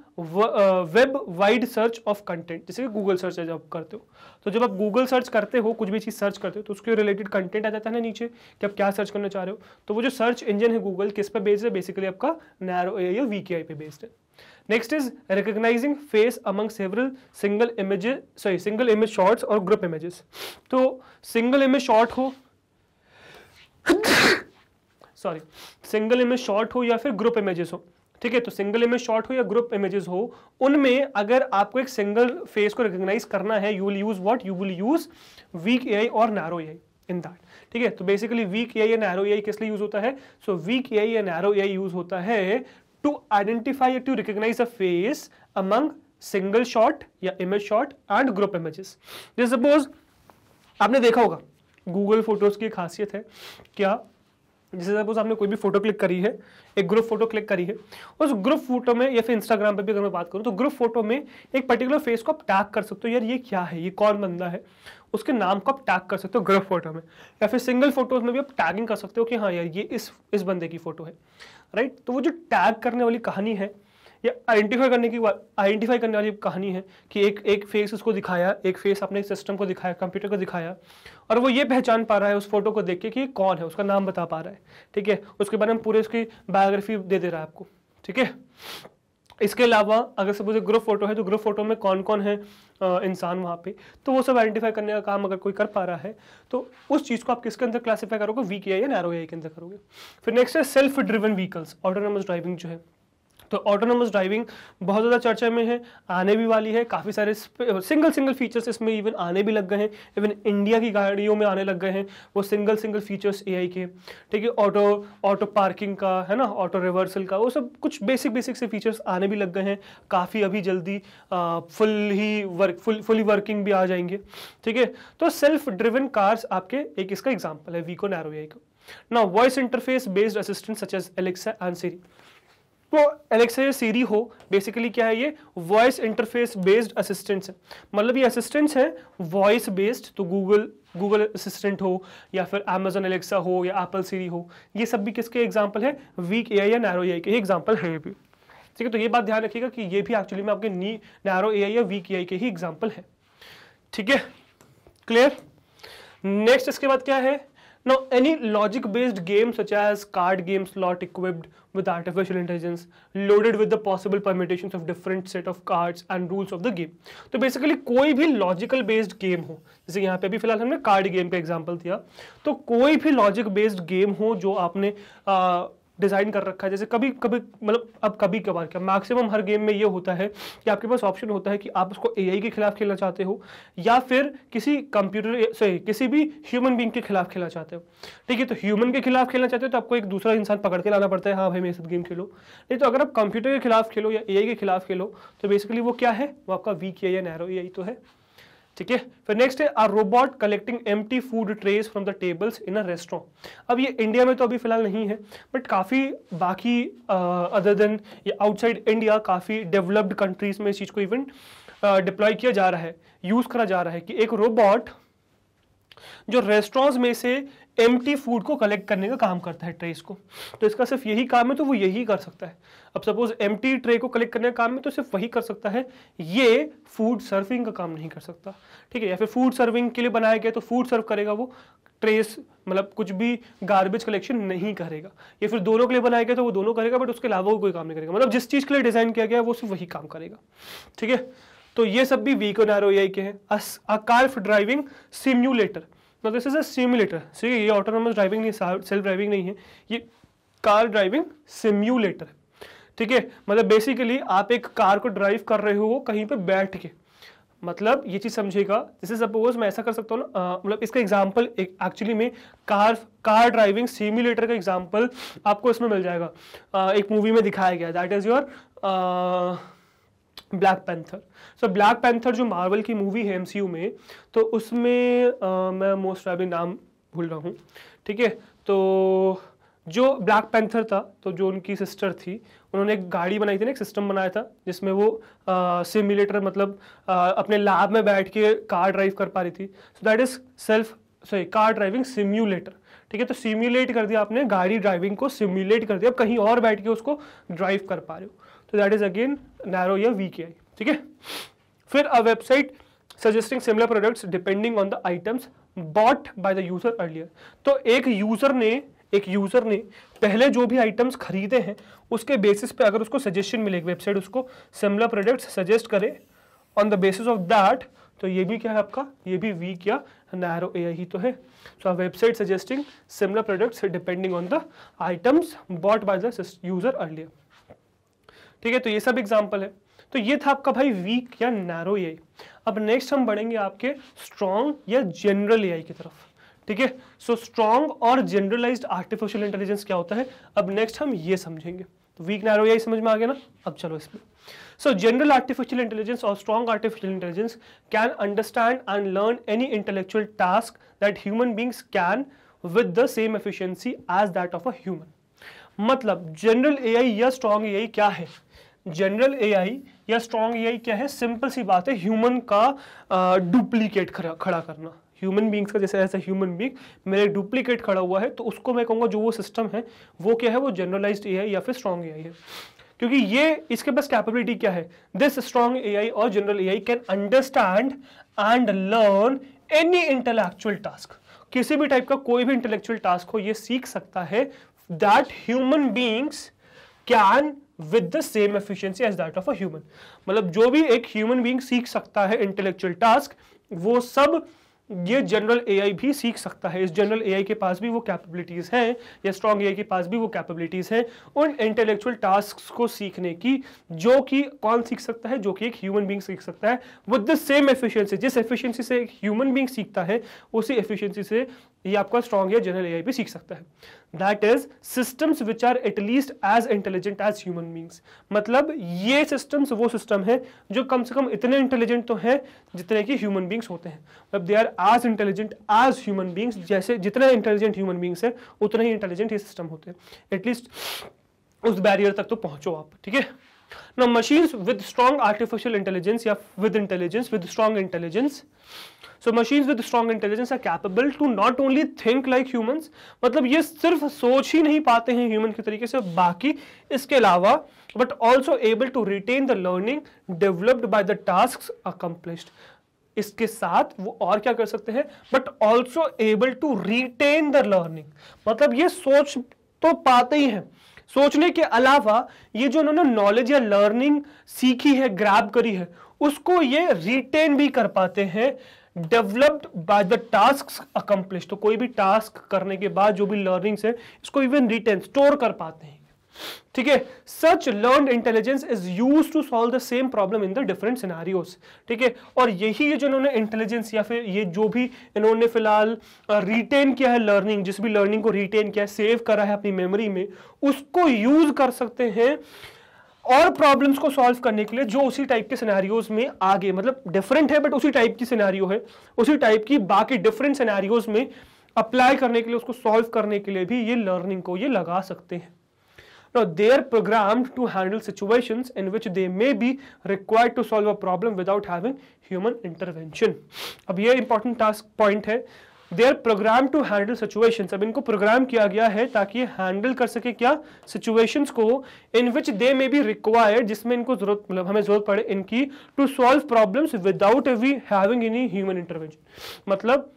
web wide search of content जैसे कि गूगल सर्च जब आप करते हो तो जब आप गूगल सर्च करते हो कुछ भी चीज़ सर्च करते हो तो उसके रिलेटेड कंटेंट आ जाता है ना नीचे कि आप क्या सर्च करना चाह रहे हो तो वो जो सर्च इंजन है गूगल किस पे बेस्ड है बेसिकली आपका नैरो वीके वी के आई पे बेस्ड है next is recognizing face among several single image sorry single image shorts और ग्रुप इमेजेस तो सिंगल इमेज शॉर्ट हो सॉरी सिंगल इमेज शॉर्ट हो या फिर ग्रुप इमेजेस हो ठीक है तो सिंगल इमेज शॉर्ट हो या ग्रुप इमेजेस हो उनमें अगर आपको एक सिंगल फेस को रिकोगनाइज करना है you will use what you will use weak AI और नैरो ए इन दैट ठीक है तो बेसिकली वीक ए या नैरो ए किस लिए यूज होता है सो वीक ए या नैरो ए यूज होता है to identify to recognize a face among single shot या image shot and group images जैसे सपोज आपने देखा होगा गूगल फोटोज की खासियत है क्या जैसे सपोज आपने कोई भी फोटो क्लिक करी है एक ग्रुप फोटो क्लिक करी है उस ग्रुप फोटो में या फिर इंस्टाग्राम पर भी अगर मैं बात करूँ तो ग्रुप फोटो में एक पर्टिकुलर फेस को आप टैग कर सकते हो यार ये क्या है ये कौन बंदा है उसके नाम को आप टैग कर सकते हो ग्रुप फोटो में या फिर सिंगल फोटोज में भी आप टैगिंग कर सकते हो कि हाँ यार ये इस इस बंदे की फोटो है राइट तो वो जो टैग करने वाली कहानी है ये आइडेंटिफाई करने की आइडेंटिफाई करने वाली कहानी है कि एक एक फेस उसको दिखाया एक फेस अपने सिस्टम को दिखाया कंप्यूटर को दिखाया और वो ये पहचान पा रहा है उस फोटो को देख के कि कौन है उसका नाम बता पा रहा है ठीक है उसके बारे में पूरे उसकी बायोग्राफी दे दे रहा है आपको ठीक है इसके अलावा अगर सपोज ग्रुप फोटो है तो ग्रुप फोटो में कौन कौन है इंसान वहाँ पे तो वो सब आइडेंटिफाई करने का काम अगर कोई कर पा रहा है तो उस चीज़ को आप किसके अंदर क्लासीफाई करोगे वी के आई या नैरो के अंदर करोगे फिर नेक्स्ट है self driven vehicles autonomous driving जो है तो ऑटोनोमस ड्राइविंग बहुत ज़्यादा चर्चा में है आने भी वाली है काफ़ी सारे सिंगल सिंगल फीचर्स इसमें इवन आने भी लग गए हैं इवन इंडिया की गाड़ियों में आने लग गए हैं वो सिंगल सिंगल फीचर्स ए के ठीक है ऑटो ऑटो पार्किंग का है ना ऑटो रिवर्सल का वो सब कुछ बेसिक बेसिक से फीचर्स आने भी लग गए हैं काफ़ी अभी जल्दी आ, फुल ही वर्क फुल फुली वर्किंग भी आ जाएंगे ठीक है तो सेल्फ ड्रिवन कार्स आपके एक इसका एग्जाम्पल है वीको नैरो का Now, voice interface based assistants such as Alexa and Siri. तो एलेक्सा सीरी हो बेसिकली क्या है ये वॉइस इंटरफेस बेस्ड असिस्टेंट्स है मतलब ये असिस्टेंट्स हैं वॉइस बेस्ड तो गूगल गूगल असिस्टेंट हो या फिर अमेजोन एलेक्सा हो या एप्पल सीरी हो ये सब भी किसके एग्जाम्पल है वीक ए या नैरो ए के एग्जाम्पल है भी ठीक है तो ये बात ध्यान रखिएगा कि ये भी एक्चुअली में आपके नी नैरो ए या वीक ए के ही एग्जाम्पल है ठीक है क्लियर नेक्स्ट इसके बाद क्या है Now, any logic-based game such as card game slot equipped with artificial intelligence loaded with the possible permutations of different set of cards and rules of the game. so basically कोई भी logical based game हो जैसे यहाँ पे अभी फिलहाल हमने card game का example दिया तो कोई भी logic based game हो जो आपने uh, डिज़ाइन कर रखा है जैसे कभी कभी मतलब अब कभी कभार क्या मैक्सिमम हर गेम में ये होता है कि आपके पास ऑप्शन होता है कि आप उसको एआई के खिलाफ खेलना चाहते हो या फिर किसी कंप्यूटर सॉरी किसी भी ह्यूमन बींग के खिलाफ खेलना चाहते हो ठीक है तो ह्यूमन के खिलाफ खेलना चाहते हो तो आपको एक दूसरा इंसान पकड़ के लाना पड़ता है हाँ भाई मेरे साथ गेम खेलो नहीं तो अगर आप कंप्यूटर के खिलाफ खेलो या ए के खिलाफ खेलो तो बेसिकली वो क्या है वो आपका वीक या नैरो ए तो है ठीक है फिर नेक्स्ट है are robot collecting um food trays from the tables in a restaurant अब ये इंडिया में तो अभी फिलहाल नहीं है बट काफ़ी बाकी अदर देन ये आउटसाइड इंडिया काफ़ी डेवलप्ड कंट्रीज में इस चीज़ को इवन डिप्लॉय किया जा रहा है यूज़ करा जा रहा है कि एक रोबोट जो रेस्टोरेंट्स में से एम फूड को कलेक्ट करने का काम करता है ट्रेस को तो इसका सिर्फ यही काम है तो वो यही कर सकता है अब सपोज एम ट्रे को कलेक्ट करने का काम है तो सिर्फ वही कर सकता है ये फूड सर्विंग का काम नहीं कर सकता ठीक है या फिर फूड सर्विंग के लिए बनाया गया तो फूड सर्व करेगा वो ट्रेस मतलब कुछ भी गार्बेज कलेक्शन नहीं करेगा या फिर दोनों के लिए बनाया गया तो वो दोनों करेगा बट उसके अलावा वो कोई काम नहीं करेगा मतलब जिस चीज़ के लिए डिज़ाइन किया गया वो सिर्फ वही काम करेगा ठीक है तो ये सब भी वीको नारो के हैं अ ड्राइविंग सिम्यूलेटर ना दिस इज अ ठीक है ये ऑटोनोमस ड्राइविंग नहीं सेल्फ ड्राइविंग नहीं है ये कार ड्राइविंग सिम्यूलेटर है ठीक है मतलब बेसिकली आप एक कार को ड्राइव कर रहे हो कहीं पे बैठ के मतलब ये चीज़ समझिएगा जैसे सपोज मैं ऐसा कर सकता हूँ ना मतलब इसका एग्जाम्पल एक एक्चुअली में कार कार ड्राइविंग सिमुलेटर का एग्जाम्पल आपको इसमें मिल जाएगा आ, एक मूवी में दिखाया गया that is your Black Panther so Black Panther जो मार्वल की मूवी है एमसीयू में तो उसमें आ, मैं मोस्ट अभी नाम भूल रहा हूँ ठीक है तो जो ब्लैक पैंथर था तो जो उनकी सिस्टर थी उन्होंने एक गाड़ी बनाई थी ना एक सिस्टम बनाया था जिसमें वो सिमुलेटर मतलब आ, अपने लैब में बैठ के कार ड्राइव कर पा रही थी so that is self sorry car driving simulator ठीक है तो सिम्यूलेट कर दिया आपने गाड़ी ड्राइविंग को सिम्यूलेट कर दिया अब कहीं और बैठ के उसको ड्राइव कर पा रहे हो तो दैट इज अगेन नैरो या वी ठीक है फिर a website suggesting similar products depending on the items bought by the user earlier तो एक यूजर ने एक यूजर ने पहले जो भी आइटम्स खरीदे हैं उसके बेसिस पे अगर उसको सजेशन मिले वेबसाइट उसको सिमिलर प्रोडक्ट्स सजेस्ट करे on the basis of that तो ये भी क्या है आपका ये भी वीक या नैरो ए ही तो है so website suggesting similar products depending on the items bought by the user earlier ठीक है तो ये सब एग्जाम्पल है तो ये था आपका भाई वीक या नैरो ए अब नेक्स्ट हम बढ़ेंगे आपके स्ट्रॉन्ग या जनरल ए की तरफ ठीक है सो स्ट्रॉन्ग और जनरलाइज्ड आर्टिफिशियल इंटेलिजेंस क्या होता है अब नेक्स्ट हम ये समझेंगे तो वीक नैरो ए समझ में आ गया ना अब चलो इसमें सो जनरल आर्टिफिशियल इंटेलिजेंस और strong artificial intelligence can understand and learn any intellectual task that human beings can with the same efficiency as that of a human मतलब जनरल ए या स्ट्रॉन्ग ए क्या है general AI या strong AI क्या है simple सी बात है human का डुप्लीकेट खड़ा करना ह्यूमन बींग्स का जैसे ऐसा ह्यूमन बींग मेरे डुप्लीकेट खड़ा हुआ है तो उसको मैं कहूँगा जो वो सिस्टम है वो क्या है वो जनरलाइज ए या फिर स्ट्रॉन्ग ए है क्योंकि ये इसके पास कैपेबिलिटी क्या है दिस स्ट्रॉन्ग ए और general AI can understand and learn any intellectual task किसी भी टाइप का कोई भी इंटेलेक्चुअल टास्क हो ये सीख सकता है that human beings can with the same efficiency as that of a human मतलब जो भी एक ह्यूमन बींग सीख सकता है इंटेलेक्चुअल टास्क वो सब ये जनरल एआई भी सीख सकता है इस जनरल एआई के पास भी वो कैपेबिलिटीज़ हैं या स्ट्रॉन्ग एआई के पास भी वो कैपेबिलिटीज़ हैं उन इंटेलेक्चुअल टास्क को सीखने की जो कि कौन सीख सकता है जो कि एक ह्यूमन बींग सीख सकता है विद द सेम एफिशिएंसी जिस एफिशिएंसी से एक ह्यूमन बींग सीखता है उसी एफिशिएंसी से ये आपका स्ट्रॉन्ग या जनरल एआई भी सीख सकता है that is systems which are at least as intelligent as human beings मतलब ये सिस्टम्स वो सिस्टम है जो कम से कम इतने इंटेलिजेंट तो हैं जितने कि ह्यूमन बींग्स होते हैं मतलब they are as intelligent as human beings जैसे जितने इंटेलिजेंट ह्यूमन बींग्स है उतने ही इंटेलिजेंट ये सिस्टम होते हैं एटलीस्ट उस बैरियर तक तो पहुंचो आप ठीक है Now machines with strong artificial intelligence, yeah, with intelligence, with strong intelligence. So machines with strong intelligence are capable to not only think like humans, मतलब ये सिर्फ सोच ही नहीं पाते हैं human के तरीके से बाकी इसके अलावा but also able to retain the learning developed by the tasks accomplished इसके साथ वो और क्या कर सकते हैं but also able to retain the learning मतलब ये सोच तो पाते ही हैं सोचने के अलावा ये जो उन्होंने नॉलेज या लर्निंग सीखी है ग्रैब करी है उसको ये रिटेन भी कर पाते हैं developed by the task accomplish तो कोई भी टास्क करने के बाद जो भी लर्निंग्स है इसको इवन रिटेन स्टोर कर पाते हैं ठीक है such learn intelligence is use to solve the same problem in the different scenarios ठीक है और यही ये जो इन्होंने इंटेलिजेंस या फिर ये जो भी इन्होंने फिलहाल रिटेन किया है लर्निंग जिस भी लर्निंग को रिटेन किया है सेव करा है अपनी मेमोरी में उसको यूज कर सकते हैं और प्रॉब्लम्स को सॉल्व करने के लिए जो उसी टाइप के सिनारियोज में आगे मतलब डिफरेंट है बट उसी टाइप की सिनारियो है उसी टाइप की बाकी डिफरेंट सिनारियोज में अप्लाई करने के लिए उसको सॉल्व करने के लिए भी ये लर्निंग को ये लगा सकते हैं Now they are programmed to handle situations in which they may be required to solve a problem without having human intervention. अब ये important task point है they are program to handle situations अब इनको प्रोग्राम किया गया है ताकि ये हैंडल कर सके क्या सिचुएशंस को इन विच दे मे बी रिक्वायर्ड जिसमें इनको जरूरत मतलब हमें जरूरत पड़े इनकी to solve problems without we having any human intervention मतलब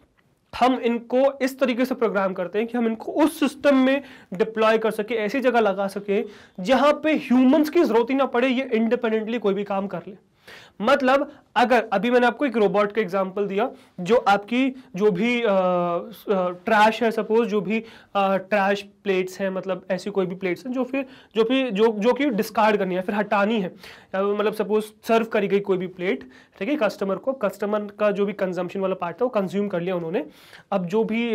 हम इनको इस तरीके से प्रोग्राम करते हैं कि हम इनको उस सिस्टम में डिप्लॉय कर सके ऐसी जगह लगा सके जहां पे ह्यूमंस की जरूरत ही ना पड़े ये इंडिपेंडेंटली कोई भी काम कर ले मतलब अगर अभी मैंने आपको एक रोबोट का एग्जाम्पल दिया जो आपकी जो भी ट्रैश है सपोज जो भी ट्रैश प्लेट्स हैं मतलब ऐसी कोई भी प्लेट्स हैं जो फिर जो भी जो जो कि डिस्कार्ड करनी है फिर हटानी है मतलब सपोज सर्व करी गई कोई भी प्लेट ठीक है कस्टमर को कस्टमर का जो भी कंजम्पशन वाला पार्ट था वो कंज्यूम कर लिया उन्होंने अब जो भी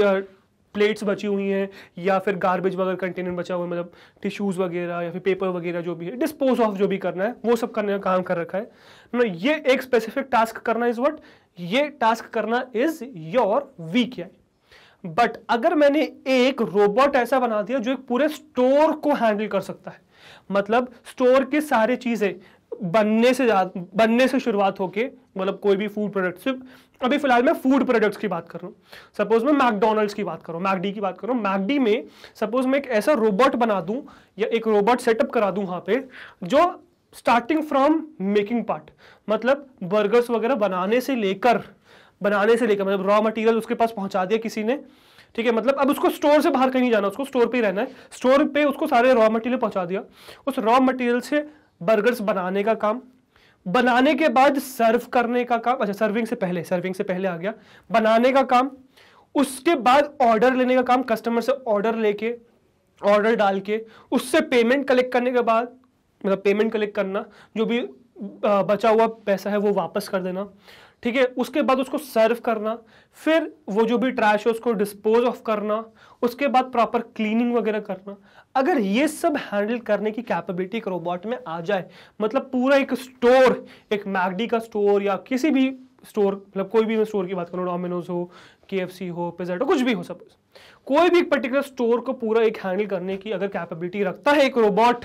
प्लेट्स बची हुई हैं या फिर गार्बेज वगैरह कंटेनर बचा हुआ है मतलब टिश्यूज़ वगैरह या फिर पेपर वगैरह जो भी है डिस्पोज ऑफ जो भी करना है वो सब करने का काम कर रखा है ना ये एक स्पेसिफिक टास्क करना इज़ वट ये टास्क करना is your weak AI but अगर मैंने एक रोबोट ऐसा बना दिया जो एक पूरे स्टोर को हैंडल कर सकता है मतलब स्टोर की सारी चीज़ें बनने से बनने से शुरुआत होके मतलब कोई भी फूड प्रोडक्ट सिर्फ अभी फिलहाल मैं फूड प्रोडक्ट्स की बात कर रहा हूँ सपोज मैं मैकडोनल्ड्स की बात करूँ मैकडी की बात करूँ मैकडी में सपोज मैं एक ऐसा रोबोट बना दूँ या एक रोबोट सेटअप करा दूँ वहाँ पे जो स्टार्टिंग फ्रॉम मेकिंग पार्ट मतलब बर्गर्स वगैरह बनाने से लेकर बनाने से लेकर मतलब रॉ मटेरियल उसके पास पहुँचा दिया किसी ने ठीक है मतलब अब उसको स्टोर से बाहर कहीं जाना उसको स्टोर पर ही रहना है स्टोर पर उसको सारे रॉ मटेरियल पहुँचा दिया उस रॉ मटेरियल से बर्गर्स बनाने का काम बनाने के बाद सर्व करने का काम अच्छा सर्विंग से पहले सर्विंग से पहले आ गया बनाने का काम उसके बाद ऑर्डर लेने का काम कस्टमर से ऑर्डर लेके ऑर्डर डाल के उससे पेमेंट कलेक्ट करने के बाद मतलब पेमेंट कलेक्ट करना जो भी बचा हुआ पैसा है वो वापस कर देना ठीक है उसके बाद उसको सर्व करना फिर वो जो भी ट्रैश है उसको डिस्पोज ऑफ करना उसके बाद प्रॉपर क्लीनिंग वगैरह करना अगर ये सब हैंडल करने की कैपेबिलिटी एक रोबोट में आ जाए मतलब पूरा एक स्टोर एक मैगडी का स्टोर या किसी भी स्टोर मतलब कोई भी मैं स्टोर की बात करूँ डोमिनोज हो के हो पिजाटो कुछ भी हो सब कोई भी एक पर्टिकुलर स्टोर को पूरा एक हैंडल करने की अगर कैपेबिलिटी रखता है एक robot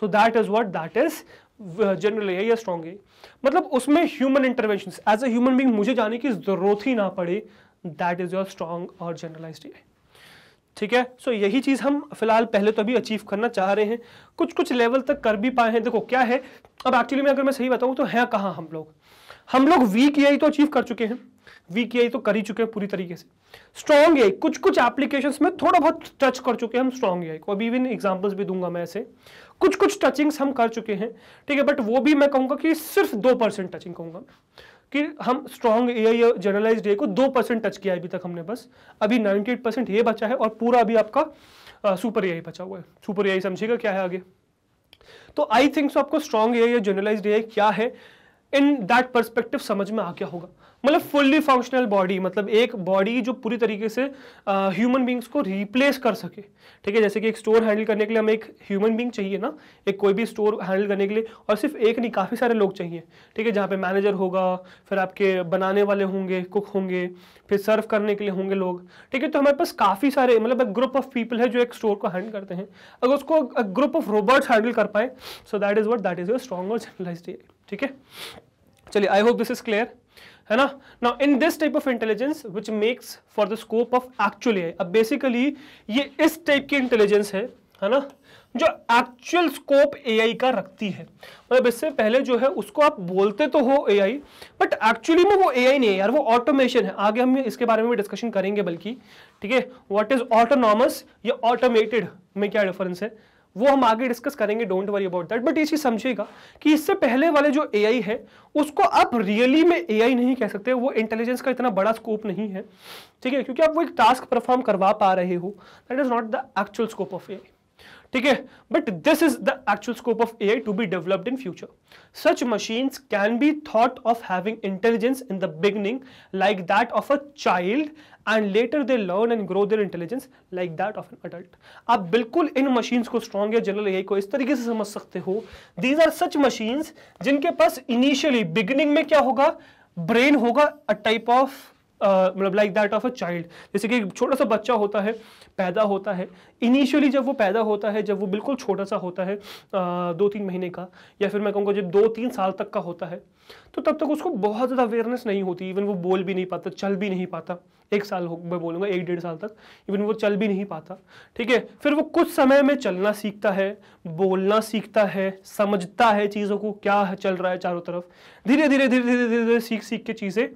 so that is what that is general है या स्ट्रॉन्ग है मतलब उसमें human intervention as a human being मुझे जाने की जरूरत ही ना पड़े दैट इज योर स्ट्रॉन्ग और जनरलाइज ए ठीक है सो so, यही चीज़ हम फिलहाल पहले तो अभी अचीव करना चाह रहे हैं कुछ कुछ लेवल तक कर भी पाए हैं देखो क्या है अब एक्चुअली में अगर मैं सही बताऊं तो है कहाँ हम लोग हम लोग वीक ए तो अचीव कर चुके हैं वीक ए तो कर ही चुके हैं पूरी तरीके से स्ट्रॉन्ग ए कुछ कुछ एप्लीकेशन में थोड़ा बहुत टच कर चुके हैं हम स्ट्रॉन्ग ए को अभी इवन एग्जाम्पल्स भी दूंगा मैं ऐसे कुछ कुछ टचिंग्स हम कर चुके हैं ठीक है बट वो भी मैं कहूंगा कि सिर्फ दो परसेंट टचिंग कहूंगा कि हम स्ट्रॉन्ग ए आई जर्नलाइज ए को दो परसेंट टच किया है अभी तक हमने बस अभी नाइनटी एट परसेंट ये बचा है और पूरा अभी आपका सुपर ए आई बचा हुआ है सुपर ए आई समझिएगा क्या है आगे तो आई थिंक सो आपको स्ट्रॉन्ग ए आई जर्नलाइज ए क्या है इन दैट परस्पेक्टिव समझ में आ गया होगा मतलब फुल्ली फंक्शनल बॉडी मतलब एक बॉडी जो पूरी तरीके से ह्यूमन बींग्स को रिप्लेस कर सके ठीक है जैसे कि एक स्टोर हैंडल करने के लिए हमें एक ह्यूमन बींग चाहिए ना एक कोई भी स्टोर हैंडल करने के लिए और सिर्फ एक नहीं काफ़ी सारे लोग चाहिए ठीक है जहाँ पे मैनेजर होगा फिर आपके बनाने वाले होंगे कुक होंगे फिर सर्व करने के लिए होंगे लोग ठीक है तो हमारे पास काफ़ी सारे मतलब एक ग्रुप ऑफ पीपल है जो एक स्टोर को हैंडल करते हैं अगर उसको ग्रुप ऑफ रोबोट्स हैंडल कर पाए so that is what that is your strong और जनरलाइज ठीक है चलिए I hope this is clear है ना ना in this type of intelligence which makes for the scope of actual AI अब बेसिकली ये इस टाइप की इंटेलिजेंस है है ना जो एक्चुअल स्कोप एआई का रखती है मतलब इससे पहले जो है उसको आप बोलते तो हो एआई बट एक्चुअली में वो एआई नहीं है यार वो ऑटोमेशन है आगे हम इसके बारे में भी डिस्कशन करेंगे बल्कि ठीक है व्हाट इज ऑटोनॉमस या ऑटोमेटेड में क्या डिफरेंस है वो हम आगे डिस्कस करेंगे don't worry about that but ये चीज समझिएगा कि इससे पहले वाले जो ए है उसको आप रियली में ए नहीं कह सकते वो इंटेलिजेंस का इतना बड़ा स्कोप नहीं है ठीक है क्योंकि आप वो एक टास्क परफॉर्म करवा पा रहे हो that is not the actual scope of A I ठीक है but this is the actual scope of A to be developed इन future such machine can be thought of having intelligence इन the beginning like that of a child and later they learn and grow their intelligence like that of an adult आप बिल्कुल इन machines को strong या general A को इस तरीके से समझ सकते हो दीज आर सच मशीन्स जिनके पास इनिशियली बिगनिंग में क्या होगा ब्रेन होगा अ टाइप ऑफ मतलब like that of a child जैसे कि छोटा सा बच्चा होता है पैदा होता है इनिशियली जब वो पैदा होता है जब वो बिल्कुल छोटा सा होता है आ, दो तीन महीने का या फिर मैं कहूँगा जब दो तीन साल तक का होता है तो तब तक उसको बहुत ज़्यादा अवेयरनेस नहीं होती इवन वो बोल भी नहीं पाता चल भी नहीं पाता एक साल हो मैं बोलूँगा एक डेढ़ साल तक इवन वो चल भी नहीं पाता ठीक है फिर वो कुछ समय में चलना सीखता है बोलना सीखता है समझता है चीज़ों को क्या चल रहा है चारों तरफ धीरे धीरे धीरे धीरे धीरे धीरे सीख सीख के चीज़ें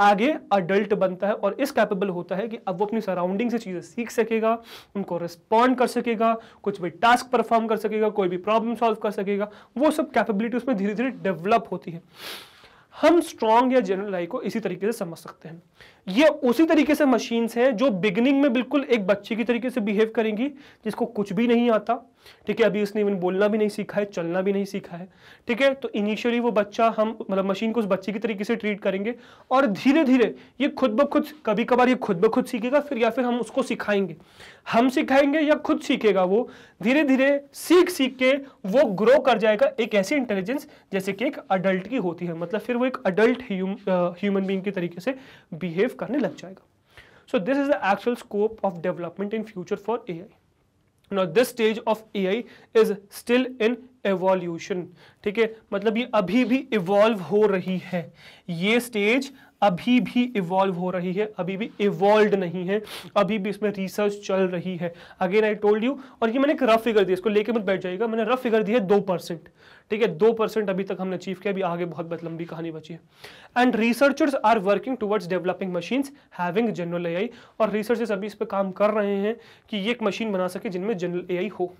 आगे अडल्ट बनता है और इस कैपेबल होता है कि अब वो अपनी सराउंडिंग से चीज़ें सीख सकेगा उनको रिस्पॉन्ड कर सकेगा कुछ भी टास्क परफॉर्म कर सकेगा कोई भी प्रॉब्लम सॉल्व कर सकेगा वो सब कैपेबिलिटी उसमें धीरे धीरे डेवलप होती है हम स्ट्रॉन्ग या जनरल आई को इसी तरीके से समझ सकते हैं ये उसी तरीके से मशीन्स हैं जो बिगिनिंग में बिल्कुल एक बच्चे की तरीके से बिहेव करेंगी जिसको कुछ भी नहीं आता ठीक है अभी उसने इवन बोलना भी नहीं सीखा है चलना भी नहीं सीखा है ठीक है तो इनिशियली वो बच्चा हम मतलब मशीन को उस बच्चे की तरीके से ट्रीट करेंगे और धीरे धीरे ये खुद ब खुद कभी कभार ये खुद ब खुद सीखेगा फिर या फिर हम उसको सिखाएंगे हम सिखाएंगे या खुद सीखेगा वो धीरे धीरे सीख सीख के वो ग्रो कर जाएगा एक ऐसी इंटेलिजेंस जैसे कि एक अडल्ट की होती है मतलब फिर वो एक अडल्ट ह्यूमन बींग के तरीके से बिहेव करने लग जाएगा this is the actual scope of development in future for A I this stage of A I is still in evolution ठीक है मतलब ये अभी भी इवॉल्व हो रही है ये स्टेज अभी भी इवॉल्व हो रही है अभी भी इवॉल्व नहीं है अभी भी इसमें रिसर्च चल रही है अगेन आई टोल्ड यू और ये मैंने एक रफ फिगर दी इसको लेके मत बैठ जाएगा मैंने रफ फिगर दी है दो परसेंट ठीक है दो परसेंट अभी तक हमने अचीव किया अभी आगे बहुत बहुत लंबी कहानी बची है and researchers are working towards developing machine having general AI और रिसर्चर्स अभी इस पर काम कर रहे हैं कि ये एक मशीन बना सके जिनमें जनरल ए हो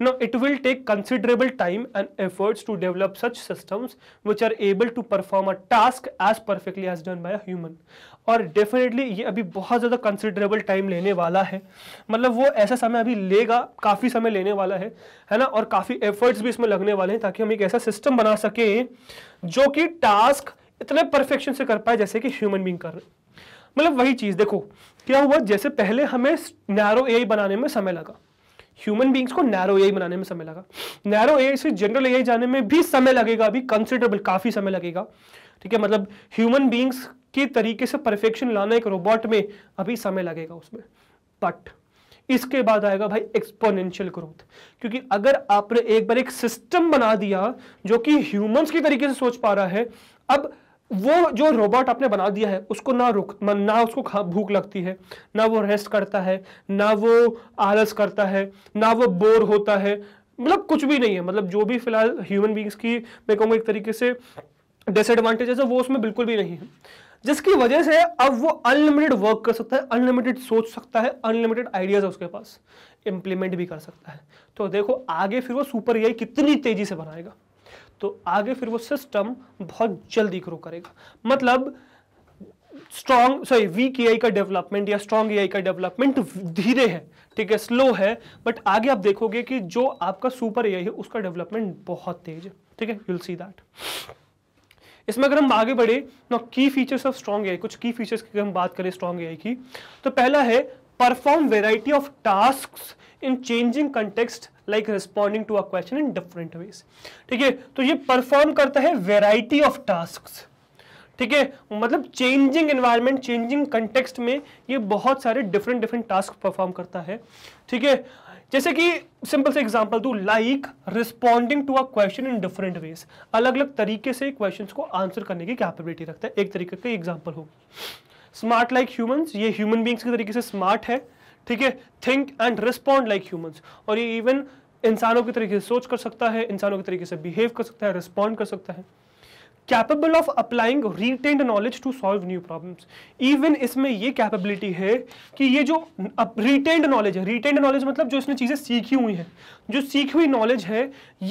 now it will take considerable time and efforts to develop such systems which are able to perform a task as perfectly as done by a human और डेफिनेटली ये अभी बहुत ज़्यादा कंसिडरेबल टाइम लेने वाला है मतलब वो ऐसा समय अभी लेगा काफ़ी समय लेने वाला है है ना और काफ़ी एफर्ट्स भी इसमें लगने वाले हैं ताकि हम एक ऐसा सिस्टम बना सकें जो कि टास्क इतने परफेक्शन से कर पाए जैसे कि ह्यूमन बींग कर मतलब वही चीज़ देखो क्या हुआ जैसे पहले हमें नैरो ए बनाने में समय लगा ह्यूमन बींग्स को नैरो ए बनाने में समय लगा नैरो ए से जनरल ए जाने में भी समय लगेगा अभी कंसिडरेबल काफ़ी समय लगेगा ठीक है मतलब ह्यूमन बींग्स के तरीके से परफेक्शन लाना एक रोबोट में अभी समय लगेगा उसमें बट इसके बाद आएगा भाई एक्सपोनेंशियल ग्रोथ क्योंकि अगर आपने एक बार एक सिस्टम बना दिया जो कि ह्यूमंस के तरीके से सोच पा रहा है अब वो जो रोबोट आपने बना दिया है उसको ना रुक ना उसको भूख लगती है ना वो रेस्ट करता है ना वो आलस करता है ना वो बोर होता है मतलब कुछ भी नहीं है मतलब जो भी फिलहाल ह्यूमन बींग्स की मैं कहूँगा एक तरीके से डिसएडवांटेजेस है वो उसमें बिल्कुल भी नहीं है जिसकी वजह से अब वो अनलिमिटेड वर्क कर सकता है अनलिमिटेड सोच सकता है अनलिमिटेड आइडियाज है उसके पास इम्प्लीमेंट भी कर सकता है तो देखो आगे फिर वो सुपर ए कितनी तेजी से बनाएगा तो आगे फिर वो सिस्टम बहुत जल्दी ग्रो करेगा मतलब स्ट्रॉन्ग सॉरी वीक ए का डेवलपमेंट या स्ट्रॉन्ग ए का डेवलपमेंट धीरे है ठीक है स्लो है बट आगे आप देखोगे कि जो आपका सुपर ए है उसका डेवलपमेंट बहुत तेज है ठीक है यूल सी दैट इसमें अगर हम आगे बढ़े ना की फीचर्स ऑफ स्ट्रॉन्ग ए कुछ की फीचर्स की हम बात करें स्ट्रॉन्ग ए की तो पहला है perform variety of task in changing context like responding to a question in different ways ठीक है तो ये परफॉर्म करता है वेराइटी ऑफ टास्क ठीक है मतलब चेंजिंग इन्वायरमेंट चेंजिंग कंटेक्स्ट में ये बहुत सारे डिफरेंट डिफरेंट टास्क परफॉर्म करता है ठीक है जैसे कि सिंपल से एग्जांपल दू like responding to a question in different ways अलग अलग तरीके से क्वेश्चंस को आंसर करने की कैपेबिलिटी रखता है एक तरीके का एग्जाम्पल होगी स्मार्ट लाइक ह्यूमन ये ह्यूमन बींग्स के तरीके से स्मार्ट है ठीक है think and respond like humans और ये इवन इंसानों के तरीके से सोच कर सकता है इंसानों के तरीके से बिहेव कर सकता है रिस्पॉन्ड कर सकता है capable of applying retained knowledge to solve new problems even इसमें ये कैपेबिलिटी है कि ये जो रिटेंड नॉलेज है रिटेंड नॉलेज मतलब जो इसने चीज़ें सीखी हुई हैं जो सीखी हुई नॉलेज है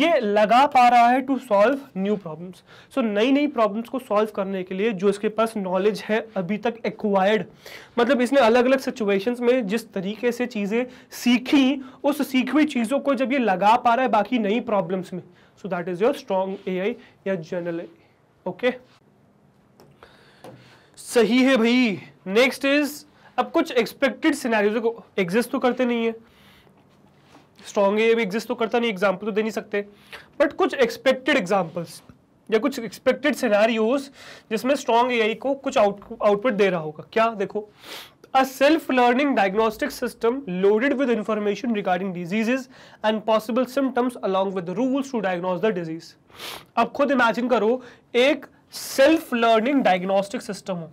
ये लगा पा रहा है to solve new problems so नई नई प्रॉब्लम्स को सॉल्व करने के लिए जो इसके पास नॉलेज है अभी तक एक्वायर्ड मतलब इसने अलग अलग सिचुएशंस में जिस तरीके से चीज़ें सीखी उस सीखी हुई चीज़ों को जब ये लगा पा रहा है बाकी नई प्रॉब्लम्स में so that is your strong AI या जनरल ए ओके सही है भाई नेक्स्ट इज अब कुछ एक्सपेक्टेड सिनेरियोज को एग्जिस्ट तो करते नहीं है स्ट्रॉन्ग है ये भी एग्जिस्ट तो करता नहीं एग्जाम्पल तो दे नहीं सकते बट कुछ एक्सपेक्टेड एग्जाम्पल्स या कुछ एक्सपेक्टेड सिनेरियोस जिसमें स्ट्रॉन्ग ए को कुछ आउटपुट दे रहा होगा क्या देखो a self-learning diagnostic system loaded with information regarding diseases and possible symptoms along with the rules to diagnose the disease. अब खुद imagine करो एक सेल्फ लर्निंग डायग्नोस्टिक सिस्टम हो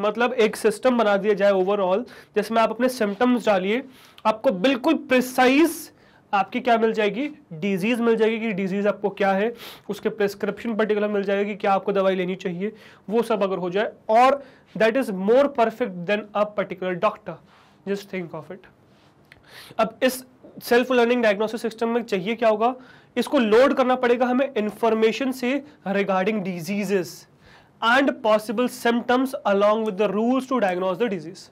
मतलब एक सिस्टम बना दिया जाए ओवरऑल जिसमें आप अपने सिम्टम्स डालिए आपको बिल्कुल प्रिसाइज आपकी क्या मिल जाएगी डिजीज़ मिल जाएगी कि डिजीज़ आपको क्या है उसके प्रिस्क्रिप्शन पर्टिकुलर मिल जाएगा कि क्या आपको दवाई लेनी चाहिए वो सब अगर हो जाए और that is more perfect than a particular doctor just think of it अब इस सेल्फ लर्निंग डायग्नोस्टिक सिस्टम में चाहिए क्या होगा इसको लोड करना पड़ेगा हमें इंफॉर्मेशन से regarding diseases and possible symptoms along with the rules to diagnose the disease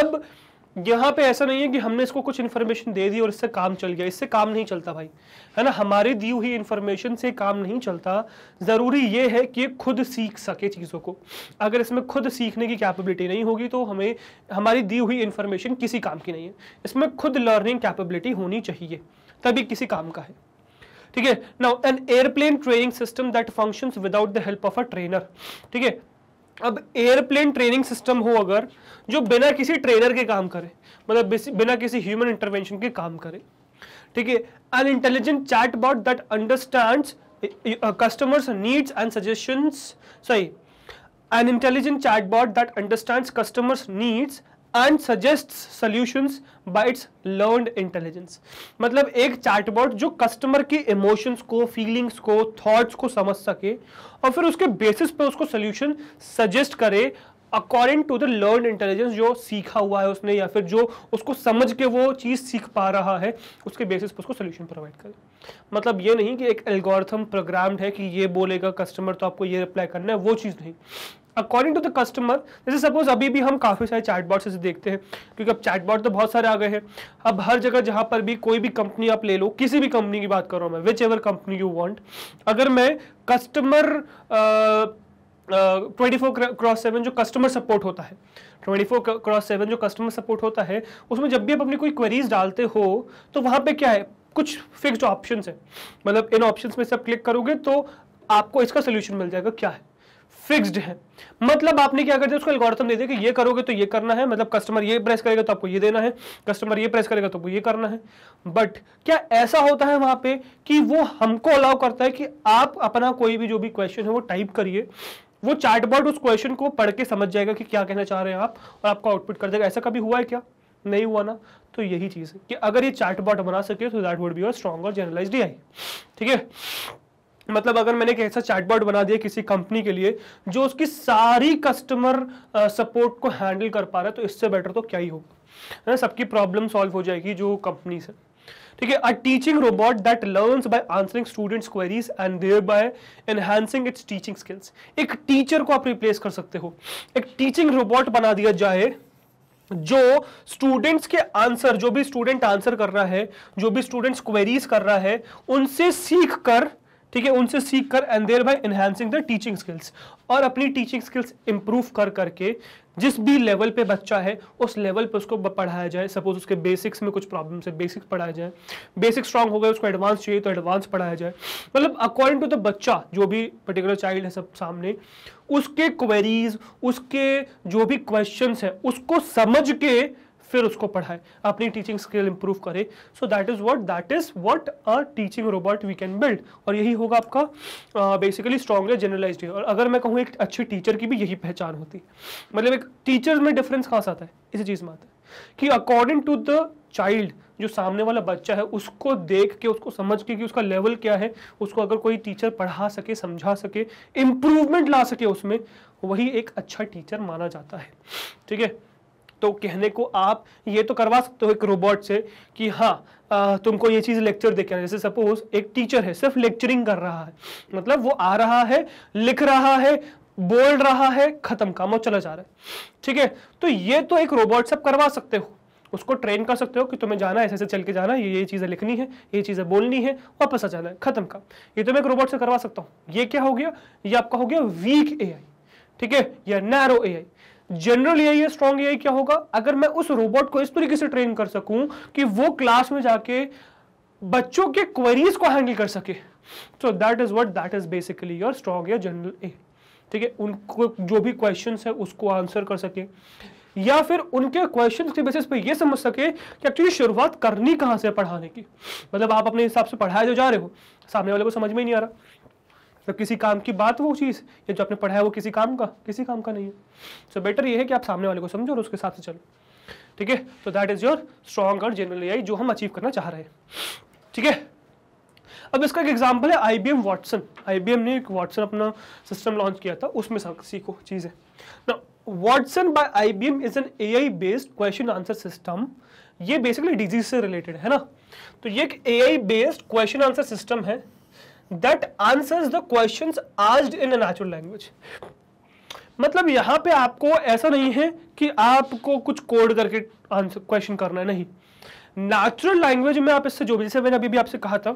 अब यहाँ पे ऐसा नहीं है कि हमने इसको कुछ इन्फॉर्मेशन दे दी और इससे काम चल गया इससे काम नहीं चलता भाई है ना हमारे दी हुई इन्फॉर्मेशन से काम नहीं चलता ज़रूरी ये है कि ये खुद सीख सके चीज़ों को अगर इसमें खुद सीखने की कैपेबिलिटी नहीं होगी तो हमें हमारी दी हुई इन्फॉर्मेशन किसी काम की नहीं है इसमें खुद लर्निंग कैपेबिलिटी होनी चाहिए तभी किसी काम का है ठीक है now an airplane training system that functions without the help of a trainer ठीक है अब एयरप्लेन ट्रेनिंग सिस्टम हो अगर जो बिना किसी ट्रेनर के काम करे मतलब बिना किसी ह्यूमन इंटरवेंशन के काम करे ठीक है an intelligent chat bot that understand customers needs and suggestions सही intelligent chat bot that understand customers needs and suggest solution by its learn intelligence मतलब एक चार्टबोर्ड जो कस्टमर के इमोशंस को फीलिंग्स को थॉट्स को समझ सके और फिर उसके बेसिस पे उसको सोल्यूशन सजेस्ट करे according to the learn intelligence जो सीखा हुआ है उसने या फिर जो उसको समझ के वो चीज़ सीख पा रहा है उसके बेसिस पर उसको सोल्यूशन प्रोवाइड करे मतलब ये नहीं कि एक एल्गोरिथम प्रोग्राम्ड है कि ये बोलेगा कस्टमर तो आपको ये रिप्लाई करना है वो चीज़ नहीं अकॉर्डिंग टू द कस्टमर जैसे सपोज अभी भी हम काफ़ी सारे चैटबॉट्स ऐसे देखते हैं क्योंकि अब चैटबॉट तो बहुत सारे आ गए हैं अब हर जगह जहां पर भी कोई भी कंपनी आप ले लो किसी भी कंपनी की बात कर रहा हूं मैं whichever company you want अगर मैं customer twenty four cross seven जो कस्टमर सपोर्ट होता है ट्वेंटी फोर क्रॉस सेवन जो कस्टमर सपोर्ट होता है उसमें जब भी आप अपनी कोई क्वेरीज डालते हो तो वहां पे क्या है कुछ फिक्स्ड ऑप्शंस है मतलब इन ऑप्शंस में से आप क्लिक करोगे तो आपको इसका सोल्यूशन मिल जाएगा क्या है फिक्स्ड है मतलब आपने क्या कर दिया उसको एल्गोरिथम दे दिया कि ये करोगे तो ये करना है मतलब कस्टमर ये प्रेस करेगा तो आपको ये देना है कस्टमर ये प्रेस करेगा तो आपको ये करना है बट क्या ऐसा होता है वहां पे कि वो हमको अलाउ करता है कि आप अपना कोई भी जो भी क्वेश्चन है वो टाइप करिए वो चार्टबोर्ड उस क्वेश्चन को पढ़ के समझ जाएगा कि क्या कहना चाह रहे हैं आप और आपका आउटपुट कर देगा ऐसा कभी हुआ है क्या नहीं हुआ ना तो यही चीज़ है कि अगर ये चार्टबोर्ड बना सके तो that would be your strong और जनरलाइज डी ठीक है मतलब अगर मैंने एक ऐसा चैटबॉट बना दिया किसी कंपनी के लिए जो उसकी सारी कस्टमर सपोर्ट को हैंडल कर पा रहा है तो इससे बेटर तो क्या ही होगा ना सबकी प्रॉब्लम सॉल्व हो जाएगी जो कंपनी से ठीक है a teaching robot that learn by answering students queries and thereby enhancing its teaching skills एक टीचर को आप रिप्लेस कर सकते हो एक टीचिंग रोबोट बना दिया जाए जो स्टूडेंट्स के आंसर जो भी स्टूडेंट आंसर कर रहा है जो भी स्टूडेंट्स क्वेरीज कर रहा है उनसे सीख कर ठीक है उनसे सीख कर and thereby enhancing the teaching skills और अपनी टीचिंग स्किल्स इंप्रूव कर करके जिस भी लेवल पे बच्चा है उस लेवल पे उसको पढ़ाया जाए सपोज उसके बेसिक्स में कुछ प्रॉब्लम है बेसिक्स पढ़ाया जाए बेसिक स्ट्रांग हो गए उसको एडवांस चाहिए तो एडवांस पढ़ाया जाए मतलब अकॉर्डिंग टू द बच्चा जो भी पर्टिकुलर चाइल्ड है सब सामने उसके क्वेरीज उसके जो भी क्वेश्चन है उसको समझ के फिर उसको पढ़ाए अपनी टीचिंग स्किल इंप्रूव करे so that is what that is what a teaching robot we can build और यही होगा आपका बेसिकली स्ट्रॉन्गली जनरलाइज और अगर मैं कहूँ एक अच्छी टीचर की भी यही पहचान होती है मतलब एक टीचर में डिफरेंस कहाँ आता है इसी चीज़ में आता है कि अकॉर्डिंग टू द चाइल्ड जो सामने वाला बच्चा है उसको देख के उसको समझ के कि उसका लेवल क्या है उसको अगर कोई टीचर पढ़ा सके समझा सके इम्प्रूवमेंट ला सके उसमें वही एक अच्छा टीचर माना जाता है ठीक है तो कहने को आप ये तो करवा सकते हो एक रोबोट से कि हाँ तुमको ये चीज़ लेक्चर दे के जैसे सपोज एक टीचर है सिर्फ लेक्चरिंग कर रहा है मतलब वो आ रहा है लिख रहा है बोल रहा है खत्म काम और चला जा रहा है ठीक है तो ये तो एक रोबोट से आप करवा सकते हो उसको ट्रेन कर सकते हो कि तुम्हें जाना है ऐसे ऐसे चल के जाना है ये ये चीज़ें लिखनी है ये चीज़ें बोलनी है वापस आ जाना है खत्म काम ये तो मैं एक रोबोट से करवा सकता हूँ ये क्या हो गया ये आपका हो गया वीक ए ठीक है या narrow A I general AI या स्ट्रॉन्ग ए क्या होगा अगर मैं उस रोबोट को इस तरीके से ट्रेन कर सकूं कि वो क्लास में जाके बच्चों के क्वेरीज को हैंडल कर सके so that is what that is basically your strong या जनरल ए ठीक है उनको जो भी क्वेश्चन है उसको आंसर कर सके या फिर उनके क्वेश्चन के बेसिस पे ये समझ सके कि एक्चुअली शुरुआत करनी कहाँ से पढ़ाने की मतलब आप अपने हिसाब से पढ़ाए जो जा रहे हो सामने वाले को समझ में ही नहीं आ रहा तो किसी काम की बात वो चीज़ या जो आपने पढ़ा है वो किसी काम का किसी काम का नहीं है सो बेटर ये है कि आप सामने वाले को समझो और उसके साथ से चलो ठीक है तो दैट इज़ योर स्ट्रॉन्ग और जनरल ए जो हम अचीव करना चाह रहे हैं ठीक है अब इसका एक एग्जाम्पल है I B M Watson I B M ने एक वाटसन अपना सिस्टम लॉन्च किया था उसमें सीखो है ना Watson by I B M is an A I based question answer system ये बेसिकली डिजीज से रिलेटेड है ना तो ये एक A I based question answer system है that answer the question asked in a natural language मतलब यहाँ पे आपको ऐसा नहीं है कि आपको कुछ कोड करके आंसर क्वेश्चन करना है नहीं नेचुरल लैंग्वेज में आप इससे जो भी जैसे मैंने अभी भी आपसे कहा था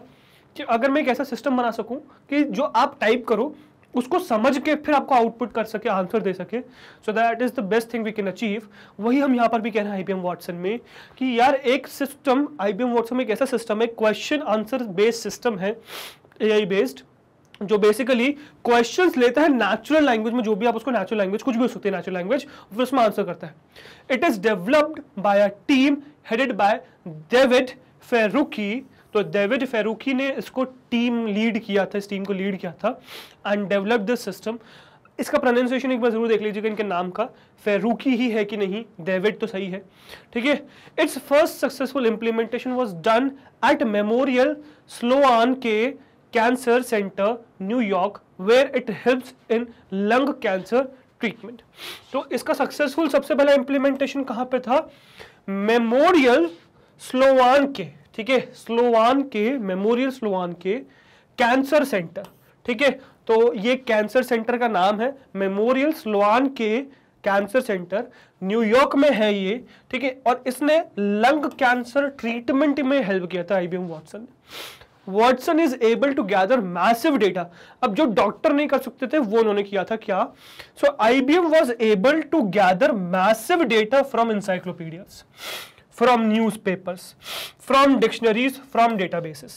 कि अगर मैं एक ऐसा सिस्टम बना सकूं कि जो आप टाइप करो उसको समझ के फिर आपको आउटपुट कर सके आंसर दे सके so that is the best thing we can achieve वही हम यहाँ पर भी कह रहे हैं आई बी एम वाटसन में कि यार एक सिस्टम आई बी वाटसन में एक ऐसा सिस्टम है क्वेश्चन आंसर बेस्ड सिस्टम है ए बेस्ड जो बेसिकली क्वेश्चंस लेता है नेचुरल लैंग्वेज में जो भी आप उसको नेचुरल लैंग्वेज कुछ भी हो सकती है नेचुरल लैंग्वेज फिर उसमें आंसर करता है it is developed by a team headed by David Ferrucci तो डेविड फेरुकी ने इसको टीम लीड किया था इस टीम को लीड किया था एंड डेवलप दिस सिस्टम इसका प्रोनाउंसिएशन एक बार जरूर देख लीजिएगा इनके नाम का फेरूकी ही है कि नहीं डेविड तो सही है ठीक है it's first successful implementation was done at Memorial Sloan के cancer center New York where it it in lung cancer treatment तो इसका सक्सेसफुल सबसे पहला इम्प्लीमेंटेशन कहाँ पे था मेमोरियल स्लोवान के ठीक है स्लोवान के मेमोरियल स्लोवान के कैंसर सेंटर ठीक है तो ये कैंसर सेंटर का नाम है मेमोरियल स्लोवान के कैंसर सेंटर न्यूयॉर्क में है ये ठीक है और इसने लंग कैंसर ट्रीटमेंट में हेल्प किया था आईबीएम वॉटसन ने Watson is able to gather massive data अब जो डॉक्टर नहीं कर सकते थे वो उन्होंने किया था क्या so IBM was able to gather massive data from encyclopedia from news papers from dictionaries from databases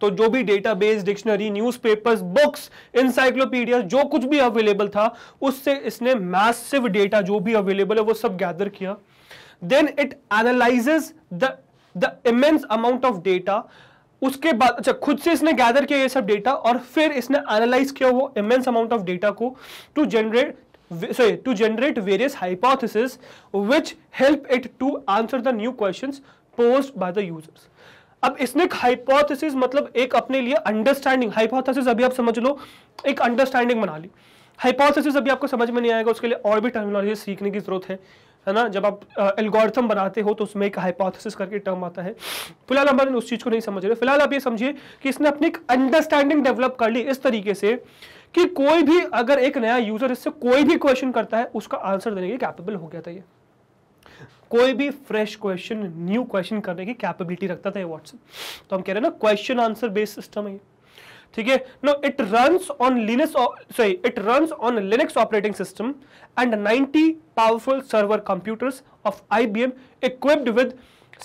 तो जो भी database dictionary newspapers books encyclopedia जो कुछ भी अवेलेबल था उससे इसने मैसिव डेटा जो भी अवेलेबल है वो सब गैदर किया then it analyzes the immense amount of data उसके बाद अच्छा खुद से इसने गैदर किया ये सब डेटा और फिर इसने एनालाइज किया वो इमेंस अमाउंट ऑफ डेटा को to generate sorry to generate various hypothesis which help it to answer the new question post by the users अब इसने एक हाइपोथेसिस मतलब एक अपने लिए अंडरस्टैंडिंग हाइपोथेसिस अभी आप समझ लो एक अंडरस्टैंडिंग बना ली हाइपोथेसिस अभी आपको समझ में नहीं आएगा उसके लिए और भी टर्मिनोलॉजी सीखने की जरूरत है है ना जब आप एल्गोरिथम बनाते हो तो उसमें एक हाइपोथेसिस करके टर्म आता है फिलहाल हम उस चीज़ को नहीं समझ रहे फिलहाल आप ये समझिए कि इसने अपनी एक अंडरस्टैंडिंग डेवलप कर ली इस तरीके से कि कोई भी अगर एक नया यूजर इससे कोई भी क्वेश्चन करता है उसका आंसर देने के कैपेबल हो गया था ये कोई भी फ्रेश क्वेश्चन न्यू क्वेश्चन करने की कैपेबिलिटी रखता था ये व्हाट्सएप तो हम कह रहे हैं ना क्वेश्चन आंसर बेस्ड सिस्टम है ये ठीक है no it run on Linux sorry it run on Linux operating system and 90 powerful server computers of IBM equipped with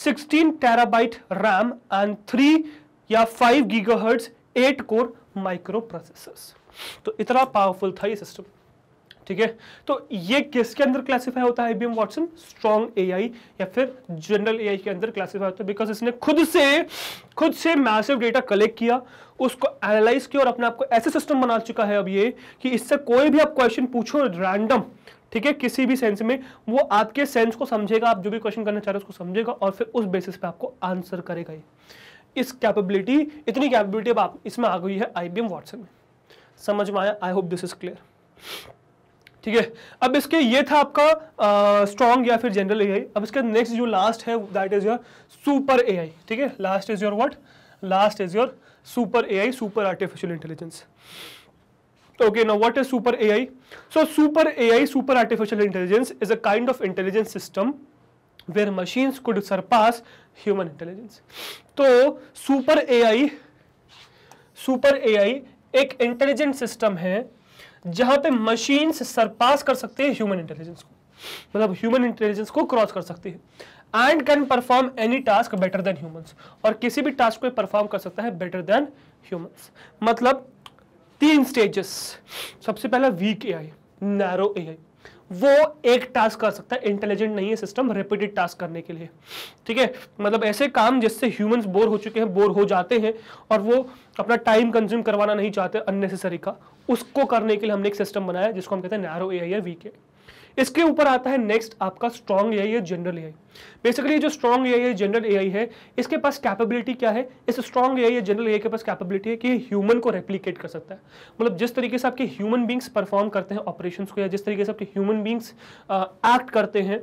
16 terabyte RAM and 3 या 5 गीगाहर्ट्ज 8 कोर माइक्रो प्रोसेसर्स तो इतना powerful था ये system ठीक है तो ये किसके अंदर क्लासिफाई होता है आईबीएम वॉटसन स्ट्रॉन्ग एआई या फिर जनरल एआई के अंदर क्लासिफाई होता है बिकॉज इसने खुद से खुद से मैसिव डेटा कलेक्ट किया उसको एनालाइज किया और अपने आपको ऐसे सिस्टम बना चुका है अब ये कि इससे कोई भी आप क्वेश्चन पूछो रैंडम ठीक है किसी भी सेंस में वो आपके सेंस को समझेगा आप जो भी क्वेश्चन करना चाह रहे हो उसको समझेगा और फिर उस बेसिस पे आपको आंसर करेगा ये इस कैपेबिलिटी इतनी कैपेबिलिटी अब आप इसमें आ गई है आईबीएम व्हाट्सएप में समझ में आया I hope this is clear ठीक है अब इसके ये था आपका स्ट्रॉन्ग या फिर जनरल एआई अब इसके नेक्स्ट जो लास्ट है that is your super AI ठीक है last is your what last is your super AI super artificial intelligence okay now what is super AI so super AI super artificial intelligence is a kind of intelligence system where machines could surpass human intelligence तो super AI super AI एक intelligent system है जहां पे machines Sarpass कर सकते हैं human intelligence को मतलब ह्यूमन इंटेलिजेंस को क्रॉस कर सकती है and can perform any task better than humans और किसी भी टास्क को परफॉर्म कर सकता है बेटर देन ह्यूमंस मतलब तीन स्टेजेस सबसे पहला week A I narrow A आई वो एक टास्क कर सकता है इंटेलिजेंट नहीं है सिस्टम रिपीटेड टास्क करने के लिए ठीक है मतलब ऐसे काम जिससे ह्यूमंस बोर हो चुके हैं बोर हो जाते हैं और वो अपना टाइम कंज्यूम करवाना नहीं चाहते अननेसेसरी का उसको करने के लिए हमने एक सिस्टम बनाया जिसको हम कहते हैं नैरो एआई आई या वी इसके ऊपर आता है नेक्स्ट आपका स्ट्रॉन्ग एआई है जनरल एआई बेसिकली जो स्ट्रॉन्ग एआई है जनरल एआई है इसके पास कैपेबिलिटी क्या है इस स्ट्रॉन्ग एआई या जनरल एआई के पास कैपेबिलिटी है कि ह्यूमन को रेप्लीकेट कर सकता है मतलब जिस तरीके से आपके ह्यूमन बींग्स परफॉर्म करते हैं ऑपरेशन को या जिस तरीके से आपके ह्यूमन बींग्स एक्ट करते हैं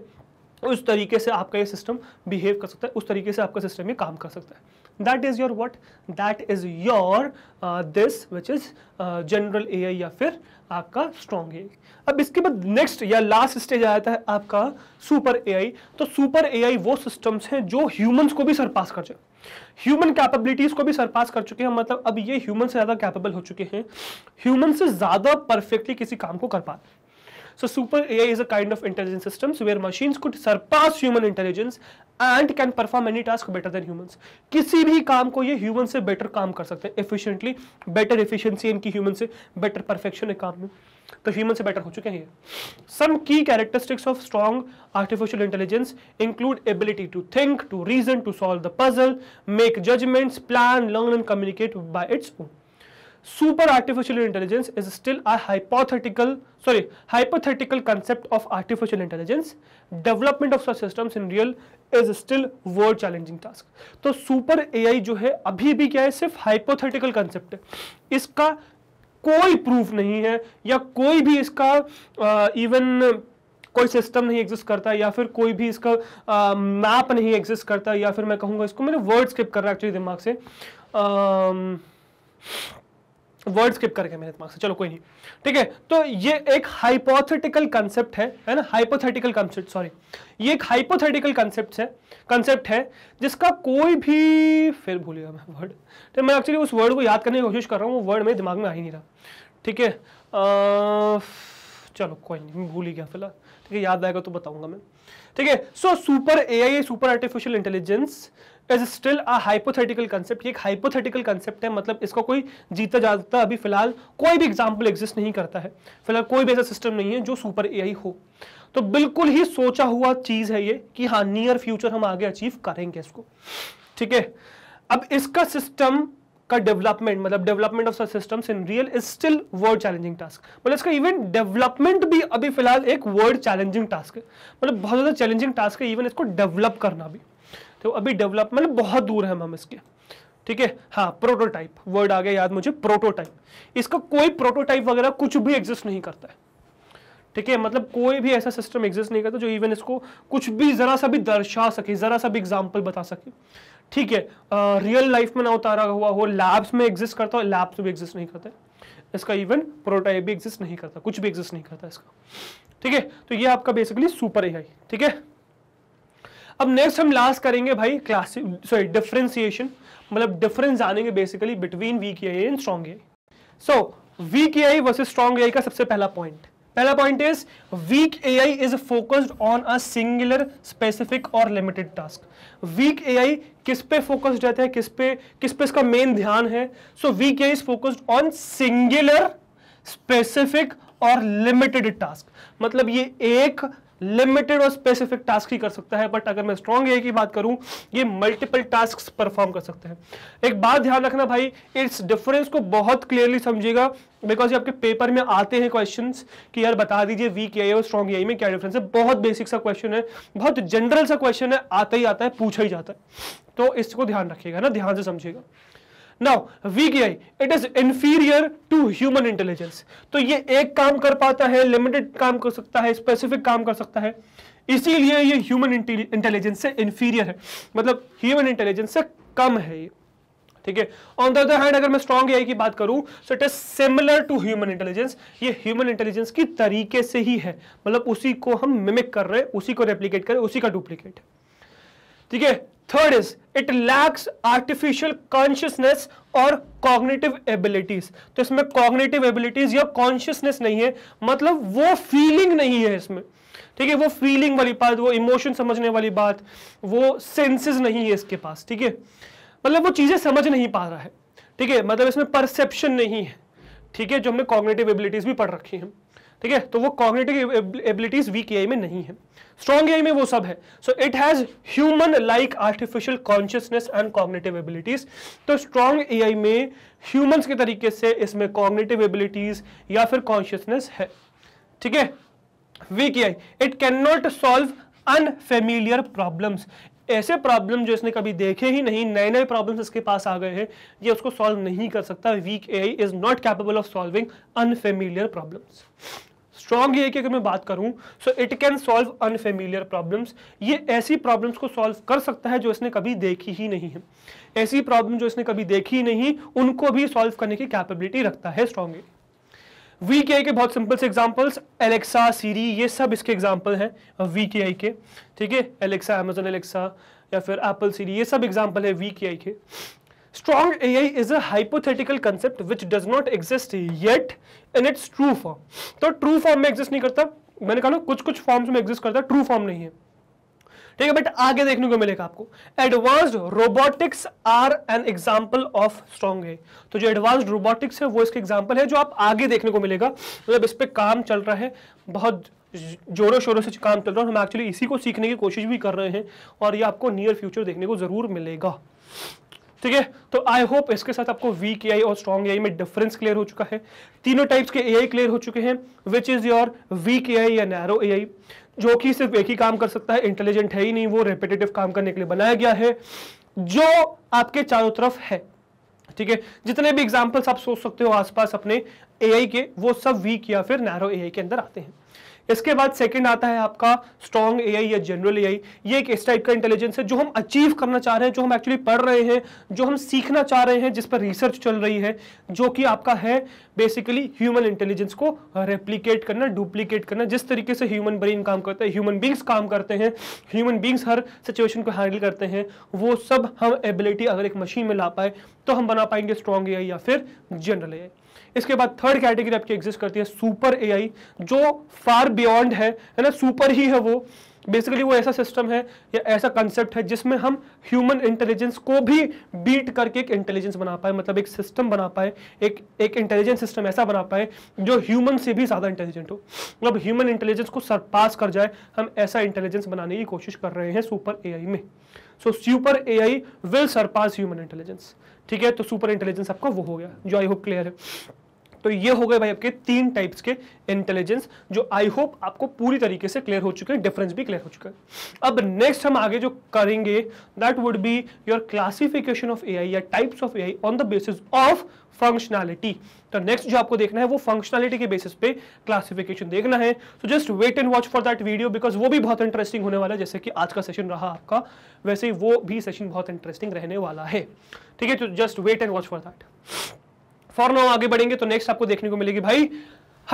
उस तरीके से आपका ये सिस्टम बिहेव कर सकता है उस तरीके से आपका सिस्टम ये काम कर सकता है that is your what that is your this which is general AI या फिर आपका स्ट्रॉन्ग ए अब इसके बाद नेक्स्ट या लास्ट स्टेज आ जाता है आपका सुपर ए तो सुपर ए वो सिस्टम्स हैं जो ह्यूमंस को भी सरपास कर जाए ह्यूमन कैपेबिलिटीज को भी सरपास कर चुके हैं मतलब अब ये ह्यूमन से ज़्यादा कैपेबल हो चुके हैं ह्यूमन से ज़्यादा परफेक्टली किसी काम को कर पा रहे So super AI is a kind of intelligent systems where machines could surpass human intelligence and can perform any task better than humans. kisi bhi kaam ko ye human se better kaam kar sakte efficiently, better efficiency इनकी human se better perfection है kaam mein तो human से better हो चुके हैं some की characteristics of strong artificial intelligence include ability to think to reason to solve the puzzle make judgments plan learn and communicate by its own super artificial intelligence is still hypothetical sorry hypothetical concept of artificial intelligence development of systems in real is still world challenging task तो super AI जो है अभी भी क्या है सिर्फ hypothetical concept है इसका कोई प्रूफ नहीं है या कोई भी इसका इवन कोई सिस्टम नहीं एग्जिस्ट करता या फिर कोई भी इसका मैप नहीं एग्जिस्ट करता या फिर मैं कहूंगा इसको मैंने वर्ड स्किप कर रहा है एक्चुअली दिमाग से आ, वर्ड स्किप करके मेरे दिमाग से चलो कोई नहीं ठीक है तो ये एक हाइपोथेटिकल कंसेप्ट है है ना हाइपोथेटिकल कंसेप्ट सॉरी ये एक हाइपोथेटिकल कंसेप्ट है कंसेप्ट है जिसका कोई भी फिर भूल गया मैं वर्ड तो मैं एक्चुअली उस वर्ड को याद करने की कोशिश कर रहा हूँ वो वर्ड मेरे दिमाग में आ ही नहीं रहा ठीक है चलो कोई नहीं भूल ही गया फिलहाल ठीक है याद आएगा तो बताऊंगा मैं ठीक है so super A I super artificial intelligence is still a hypothetical concept एक हाइपोथेटिकल कंसेप्ट है मतलब इसको कोई जीता जाता अभी फिलहाल कोई भी एग्जाम्पल एग्जिस्ट नहीं करता है फिलहाल कोई भी ऐसा सिस्टम नहीं है जो सुपर ए हो तो बिल्कुल ही सोचा हुआ चीज़ है ये कि हाँ नियर फ्यूचर हम आगे अचीव करेंगे इसको ठीक है अब इसका सिस्टम का डेवलपमेंट मतलब development of system in real is still world challenging task मतलब इसका इवन डेवलपमेंट भी अभी फिलहाल एक वर्ल्ड चैलेंजिंग टास्क है मतलब बहुत ज़्यादा चैलेंजिंग टास्क है इवन इसको डेवलप करना भी तो अभी डेवलप मतलब बहुत दूर है हम इसके ठीक है हाँ प्रोटोटाइप वर्ड आ गया याद मुझे प्रोटोटाइप इसका कोई प्रोटोटाइप वगैरह कुछ भी एग्जिस्ट नहीं करता है ठीक है मतलब कोई भी ऐसा सिस्टम एग्जिस्ट नहीं करता जो इवन इसको कुछ भी जरा सा भी दर्शा सके जरा सा भी एग्जाम्पल बता सके ठीक है रियल लाइफ में ना उतारा हुआ हो लैब्स में एग्जिस्ट करता हो लैब्स में भी एग्जिस्ट नहीं करता इसका इवन प्रोटोटाइप भी एग्जिस्ट नहीं करता कुछ भी एग्जिस्ट नहीं करता इसका ठीक है तो ये आपका बेसिकली सुपर ए ठीक है अब नेक्स्ट हम लास्ट करेंगे भाई क्लासिक सॉरी डिफ्रेंसिएशन मतलब डिफरेंस जानेंगे basically between weak I and strong A so weak A I versus strong A I का सबसे पहला पॉइंट पहला point is weak A I is focused on a singular specific और limited task weak A I किस पे focused रहता है किस पे किस पे इसका मेन ध्यान है so weak A I is focused on singular specific और लिमिटेड टास्क मतलब ये एक लिमिटेड और स्पेसिफिक टास्क ही कर सकता है बट अगर मैं स्ट्रॉन्ग ए की बात करूं ये मल्टीपल टास्क परफॉर्म कर सकते हैं एक बात ध्यान रखना भाई इस डिफरेंस को बहुत क्लियरली समझिएगा बिकॉज आपके पेपर में आते हैं क्वेश्चन कि यार बता दीजिए वीक ए और स्ट्रॉन्ग ए में क्या डिफरेंस है बहुत बेसिक सा क्वेश्चन है बहुत जनरल सा क्वेश्चन है आता ही आता है पूछा ही जाता है तो इसको ध्यान रखिएगा ना ध्यान से समझिएगा now weak A I it is inferior to human intelligence तो ये एक काम कर पाता है लिमिटेड काम कर सकता है स्पेसिफिक काम कर सकता है इसीलिए ये ह्यूमन इंटेलिजेंस से इंफीरियर है मतलब ह्यूमन इंटेलिजेंस से कम है ये ठीक है ऑन द अदर हैंड अगर मैं स्ट्रॉन्ग एआई की बात करूं so it is similar to human intelligence ये ह्यूमन इंटेलिजेंस की तरीके से ही है मतलब उसी को हम मिमिक कर रहे हैं उसी को रेप्लीकेट कर रहे उसी का डुप्लीकेट ठीक है third is it lacks artificial consciousness और कॉग्नेटिव एबिलिटीज तो इसमें कॉग्नेटिव एबिलिटीज या कॉन्शियसनेस नहीं है मतलब वो फीलिंग नहीं है इसमें ठीक है वो फीलिंग वाली बात वो इमोशन समझने वाली बात वो सेंसेस नहीं है इसके पास ठीक है मतलब वो चीज़ें समझ नहीं पा रहा है ठीक है मतलब इसमें परसेप्शन नहीं है ठीक है जो हमने कॉग्नेटिव एबिलिटीज भी पढ़ रखी हैं ठीक है तो वो कॉग्नेटिव एबिलिटीज वीक ए में नहीं है स्ट्रॉन्ग एआई में वो सब है so it has human like artificial consciousness and cognitive abilities तो स्ट्रॉन्ग ए में ह्यूमंस के तरीके से इसमें कॉग्नेटिव एबिलिटीज या फिर कॉन्शियसनेस है ठीक है weak A it can not solve unfamiliar problems ऐसे प्रॉब्लम जो इसने कभी देखे ही नहीं नए नए प्रॉब्लम्स इसके पास आ गए हैं ये उसको सॉल्व नहीं कर सकता weak A is not capable of solving unfamiliar problems strong ये कि अगर मैं बात करूं so it can solve unfamiliar problems ये ऐसी प्रॉब्लम्स को सॉल्व कर सकता है जो इसने कभी देखी ही नहीं है ऐसी प्रॉब्लम जो इसने कभी देखी ही नहीं उनको भी सॉल्व करने की कैपेबिलिटी रखता है strong A V weak I के बहुत सिंपल से एग्जाम्पल्स एलेक्सा सीरी ये सब इसके एग्जाम्पल हैं वी के आई के ठीक है एलेक्सा अमेजोन एलेक्सा या फिर एप्पल सीरी ये सब एग्जाम्पल है वी के आई के आई is hypothetical concept which does not exist yet in its true form तो ट्रू फॉर्म में एग्जिस्ट नहीं करता मैंने कहा ना कुछ कुछ फॉर्म्स में एग्जिस्ट करता ट्रू फॉर्म नहीं है ठीक है बट आगे देखने को मिलेगा आपको advanced robotics are an example of strong है तो जो एडवांस्ड रोबोटिक्स है वो इसके एग्जाम्पल है जो आप आगे देखने को मिलेगा मतलब इस पर काम चल रहा है बहुत जोरों शोरों से काम चल रहा है हम एक्चुअली इसी को सीखने की कोशिश भी कर रहे हैं और ये आपको नियर फ्यूचर देखने को जरूर मिलेगा ठीक है तो आई होप इसके साथ आपको वीक ए और स्ट्रॉन्ग ए में डिफरेंस क्लियर हो चुका है तीनों टाइप्स के ए क्लियर हो चुके हैं which is your weak A या नैरो ए जो कि सिर्फ एक ही काम कर सकता है इंटेलिजेंट है ही नहीं वो रेपिटेटिव काम करने के लिए बनाया गया है जो आपके चारों तरफ है ठीक है जितने भी एग्जाम्पल्स आप सोच सकते हो आसपास अपने एआई के वो सब वीक या फिर नैरो एआई के अंदर आते हैं इसके बाद सेकंड आता है आपका स्ट्रॉन्ग ए या जनरल ए ये एक इस टाइप का इंटेलिजेंस है जो हम अचीव करना चाह रहे हैं जो हम एक्चुअली पढ़ रहे हैं जो हम सीखना चाह रहे हैं जिस पर रिसर्च चल रही है जो कि आपका है बेसिकली ह्यूमन इंटेलिजेंस को रेप्लीकेट करना डुप्लीकेट करना जिस तरीके से ह्यूमन ब्रेन काम करता है ह्यूमन बींग्स काम करते हैं ह्यूमन बींग्स हर सिचुएशन को हैंडल करते हैं वो सब हम एबिलिटी अगर एक मशीन में ला पाए तो हम बना पाएंगे स्ट्रॉन्ग ए या फिर जनरल आई इसके बाद थर्ड कैटेगरी आपकी एग्जिस्ट करती है सुपर एआई जो फार बियॉन्ड है है ना सुपर ही है वो बेसिकली वो ऐसा सिस्टम है या ऐसा कंसेप्ट है जिसमें हम ह्यूमन इंटेलिजेंस को भी बीट करके एक इंटेलिजेंस बना पाए मतलब एक सिस्टम बना पाए एक एक इंटेलिजेंस सिस्टम ऐसा बना पाए जो ह्यूमन से भी ज़्यादा इंटेलिजेंट हो मतलब ह्यूमन इंटेलिजेंस को सरपास कर जाए हम ऐसा इंटेलिजेंस बनाने की कोशिश कर रहे हैं सुपर ए में so super A will surpass human intelligence ठीक है तो सुपर इंटेलिजेंस आपका वो हो गया जो आई होप क्लियर है तो ये हो गए भाई आपके तीन टाइप्स के इंटेलिजेंस जो आई होप आपको पूरी तरीके से क्लियर हो चुके हैं डिफरेंस भी क्लियर हो चुका है अब नेक्स्ट हम आगे जो करेंगे that would be your classification of AI या types of AI on the basis of functionality तो नेक्स्ट जो आपको देखना है वो फंक्शनैलिटी के बेसिस पे क्लासिफिकेशन देखना है so just wait and watch for that video because वो भी बहुत इंटरेस्टिंग होने वाला है जैसे कि आज का सेशन रहा आपका वैसे ही वो भी सेशन बहुत इंटरेस्टिंग रहने वाला है ठीक है तो just wait and watch for that for now आगे बढ़ेंगे तो नेक्स्ट आपको देखने को मिलेगी भाई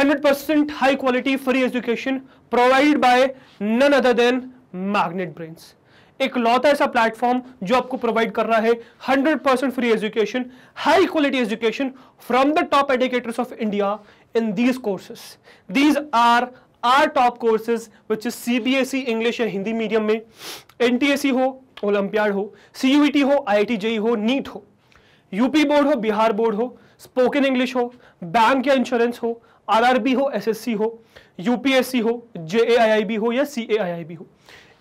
100% high quality free education provide by none other than Magnet Brains एक लौता ऐसा प्लेटफॉर्म जो आपको प्रोवाइड कर रहा है 100% free education high quality education from the top educators of India in these courses these are are top courses which is CBSE English या Hindi medium में एनटीएससी हो ओलंपियाड हो सीयूटी e हो आई जेई e हो NEET e हो UP board हो Bihar board हो spoken English हो बैंक या इंश्योरेंस हो आरआरबी हो एसएससी हो यूपीएससी हो जेएआईआईबी हो या सीएआईआईबी हो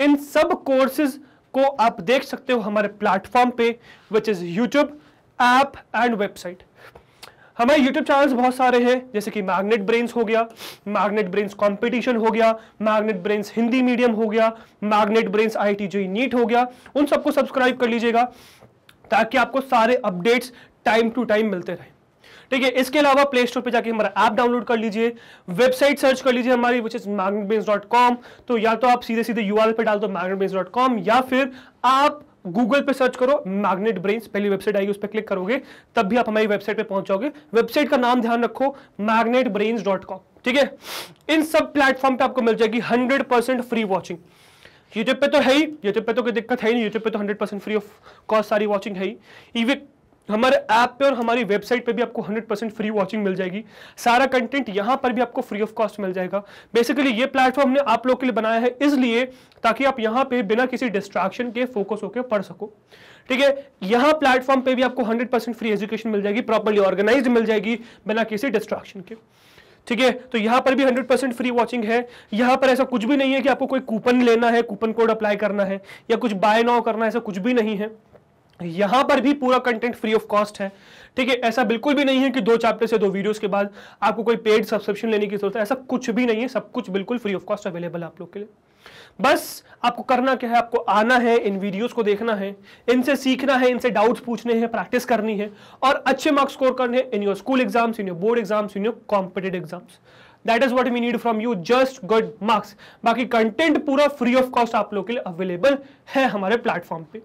इन सब कोर्सेज को आप देख सकते हो हमारे प्लेटफॉर्म पे which is YouTube app and website हमारे यूट्यूब चैनल्स बहुत सारे हैं जैसे कि मैग्नेट ब्रेन्स हो गया मैग्नेट ब्रेन्स कंपटीशन हो गया मैग्नेट ब्रेन्स हिंदी मीडियम हो गया Magnet Brains I T NEET हो गया उन सबको सब्सक्राइब कर लीजिएगा ताकि आपको सारे अपडेट्स टाइम टू टाइम मिलते रहे ठीक है इसके अलावा प्ले स्टोर पर जाके हमारा ऐप डाउनलोड कर लीजिए वेबसाइट सर्च कर लीजिए हमारी विच इज मैग्नेटबेन्स तो या तो आप सीधे सीधे यू पे डाल दो कॉम या फिर आप गूगल पे सर्च करो मैग्नेट ब्रेन्स पहली वेबसाइट आएगी उस पर क्लिक करोगे तब भी आप हमारी वेबसाइट पे पहुंच जाओगे वेबसाइट का नाम ध्यान रखो मैग्नेट ब्रेन्स डॉट कॉम ठीक है इन सब प्लेटफॉर्म पे आपको मिल जाएगी hundred percent free watching YouTube पे तो है ही यूट्यूब पे तो कोई दिक्कत है ही नहीं यूट्यूब पे तो hundred percent free of cost सारी वॉचिंग है ही हमारे ऐप पे और हमारी वेबसाइट पे भी आपको 100% फ्री वॉचिंग मिल जाएगी सारा कंटेंट यहाँ पर भी आपको फ्री ऑफ कॉस्ट मिल जाएगा बेसिकली ये प्लेटफॉर्म हमने आप लोग के लिए बनाया है इसलिए ताकि आप यहाँ पे बिना किसी डिस्ट्रैक्शन के फोकस होकर पढ़ सको ठीक है यहाँ प्लेटफॉर्म पे भी आपको 100% फ्री एजुकेशन मिल जाएगी प्रॉपरली ऑर्गेनाइज मिल जाएगी बिना किसी डिस्ट्रैक्शन के ठीक है तो यहाँ पर भी 100% फ्री वॉचिंग है यहाँ पर ऐसा कुछ भी नहीं है कि आपको कोई कूपन लेना है कूपन कोड अप्लाई करना है या कुछ बाय नाउ करना है ऐसा कुछ भी नहीं है यहां पर भी पूरा कंटेंट फ्री ऑफ कॉस्ट है ठीक है ऐसा बिल्कुल भी नहीं है कि दो चैप्टर से दो वीडियोस के बाद आपको कोई पेड सब्सक्रिप्शन लेने की जरूरत है ऐसा कुछ भी नहीं है सब कुछ बिल्कुल फ्री ऑफ कॉस्ट अवेलेबल है आप लोग के लिए बस आपको करना क्या है आपको आना है इन वीडियोस को देखना है इनसे सीखना है इनसे डाउट्स पूछने हैं प्रैक्टिस करनी है और अच्छे मार्क्स स्कोर करने हैं in your school exams in your board exams in your competitive exams that is what we need from you just good marks बाकी कंटेंट पूरा फ्री ऑफ कॉस्ट आप लोग के लिए अवेलेबल है हमारे प्लेटफॉर्म पे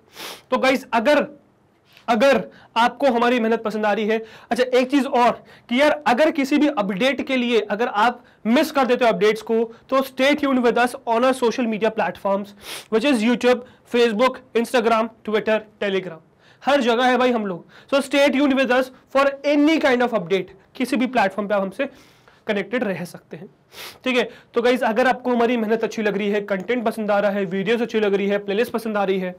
तो गाइज अगर अगर आपको हमारी मेहनत पसंद आ रही है अच्छा एक चीज और कि यार अगर किसी भी अपडेट के लिए अगर आप मिस कर देते हो अपडेट्स को तो स्टेट यून with us on our social media platforms which is YouTube Facebook Instagram Twitter Telegram हर जगह है भाई हम लोग सो स्टेट यून with us for any kind of update किसी भी प्लेटफॉर्म पे आप हमसे कनेक्टेड रह सकते हैं ठीक है तो गाइज अगर आपको हमारी मेहनत अच्छी लग रही है कंटेंट पसंद आ रहा है वीडियोस अच्छी लग रही है प्लेलिस्ट पसंद आ रही है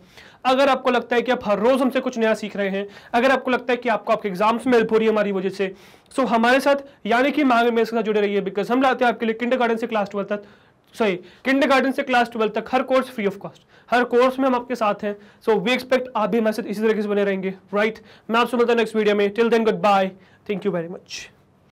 अगर आपको लगता है कि आप हर रोज हमसे कुछ नया सीख रहे हैं अगर आपको लगता है कि आपको आपके एग्जाम्स में हेल्प हो रही है हमारी वजह से सो हमारे साथ यानी कि मांग में साथ जुड़े रहिए बिकॉज हम लाते हैं आपके लिए किंडर से क्लास ट्वेल्थ तक सॉरी किंडर से क्लास ट्वेल्थ तक हर कोर्स फ्री ऑफ कॉस्ट हर कोर्स में हम आपके साथ हैं सो वी एक्सपेक्ट आप भी हमारे साथ इसी तरीके से बने रहेंगे राइट right? मैं आपसे मिलता हूँ नेक्स्ट वीडियो में till then goodbye thank you very much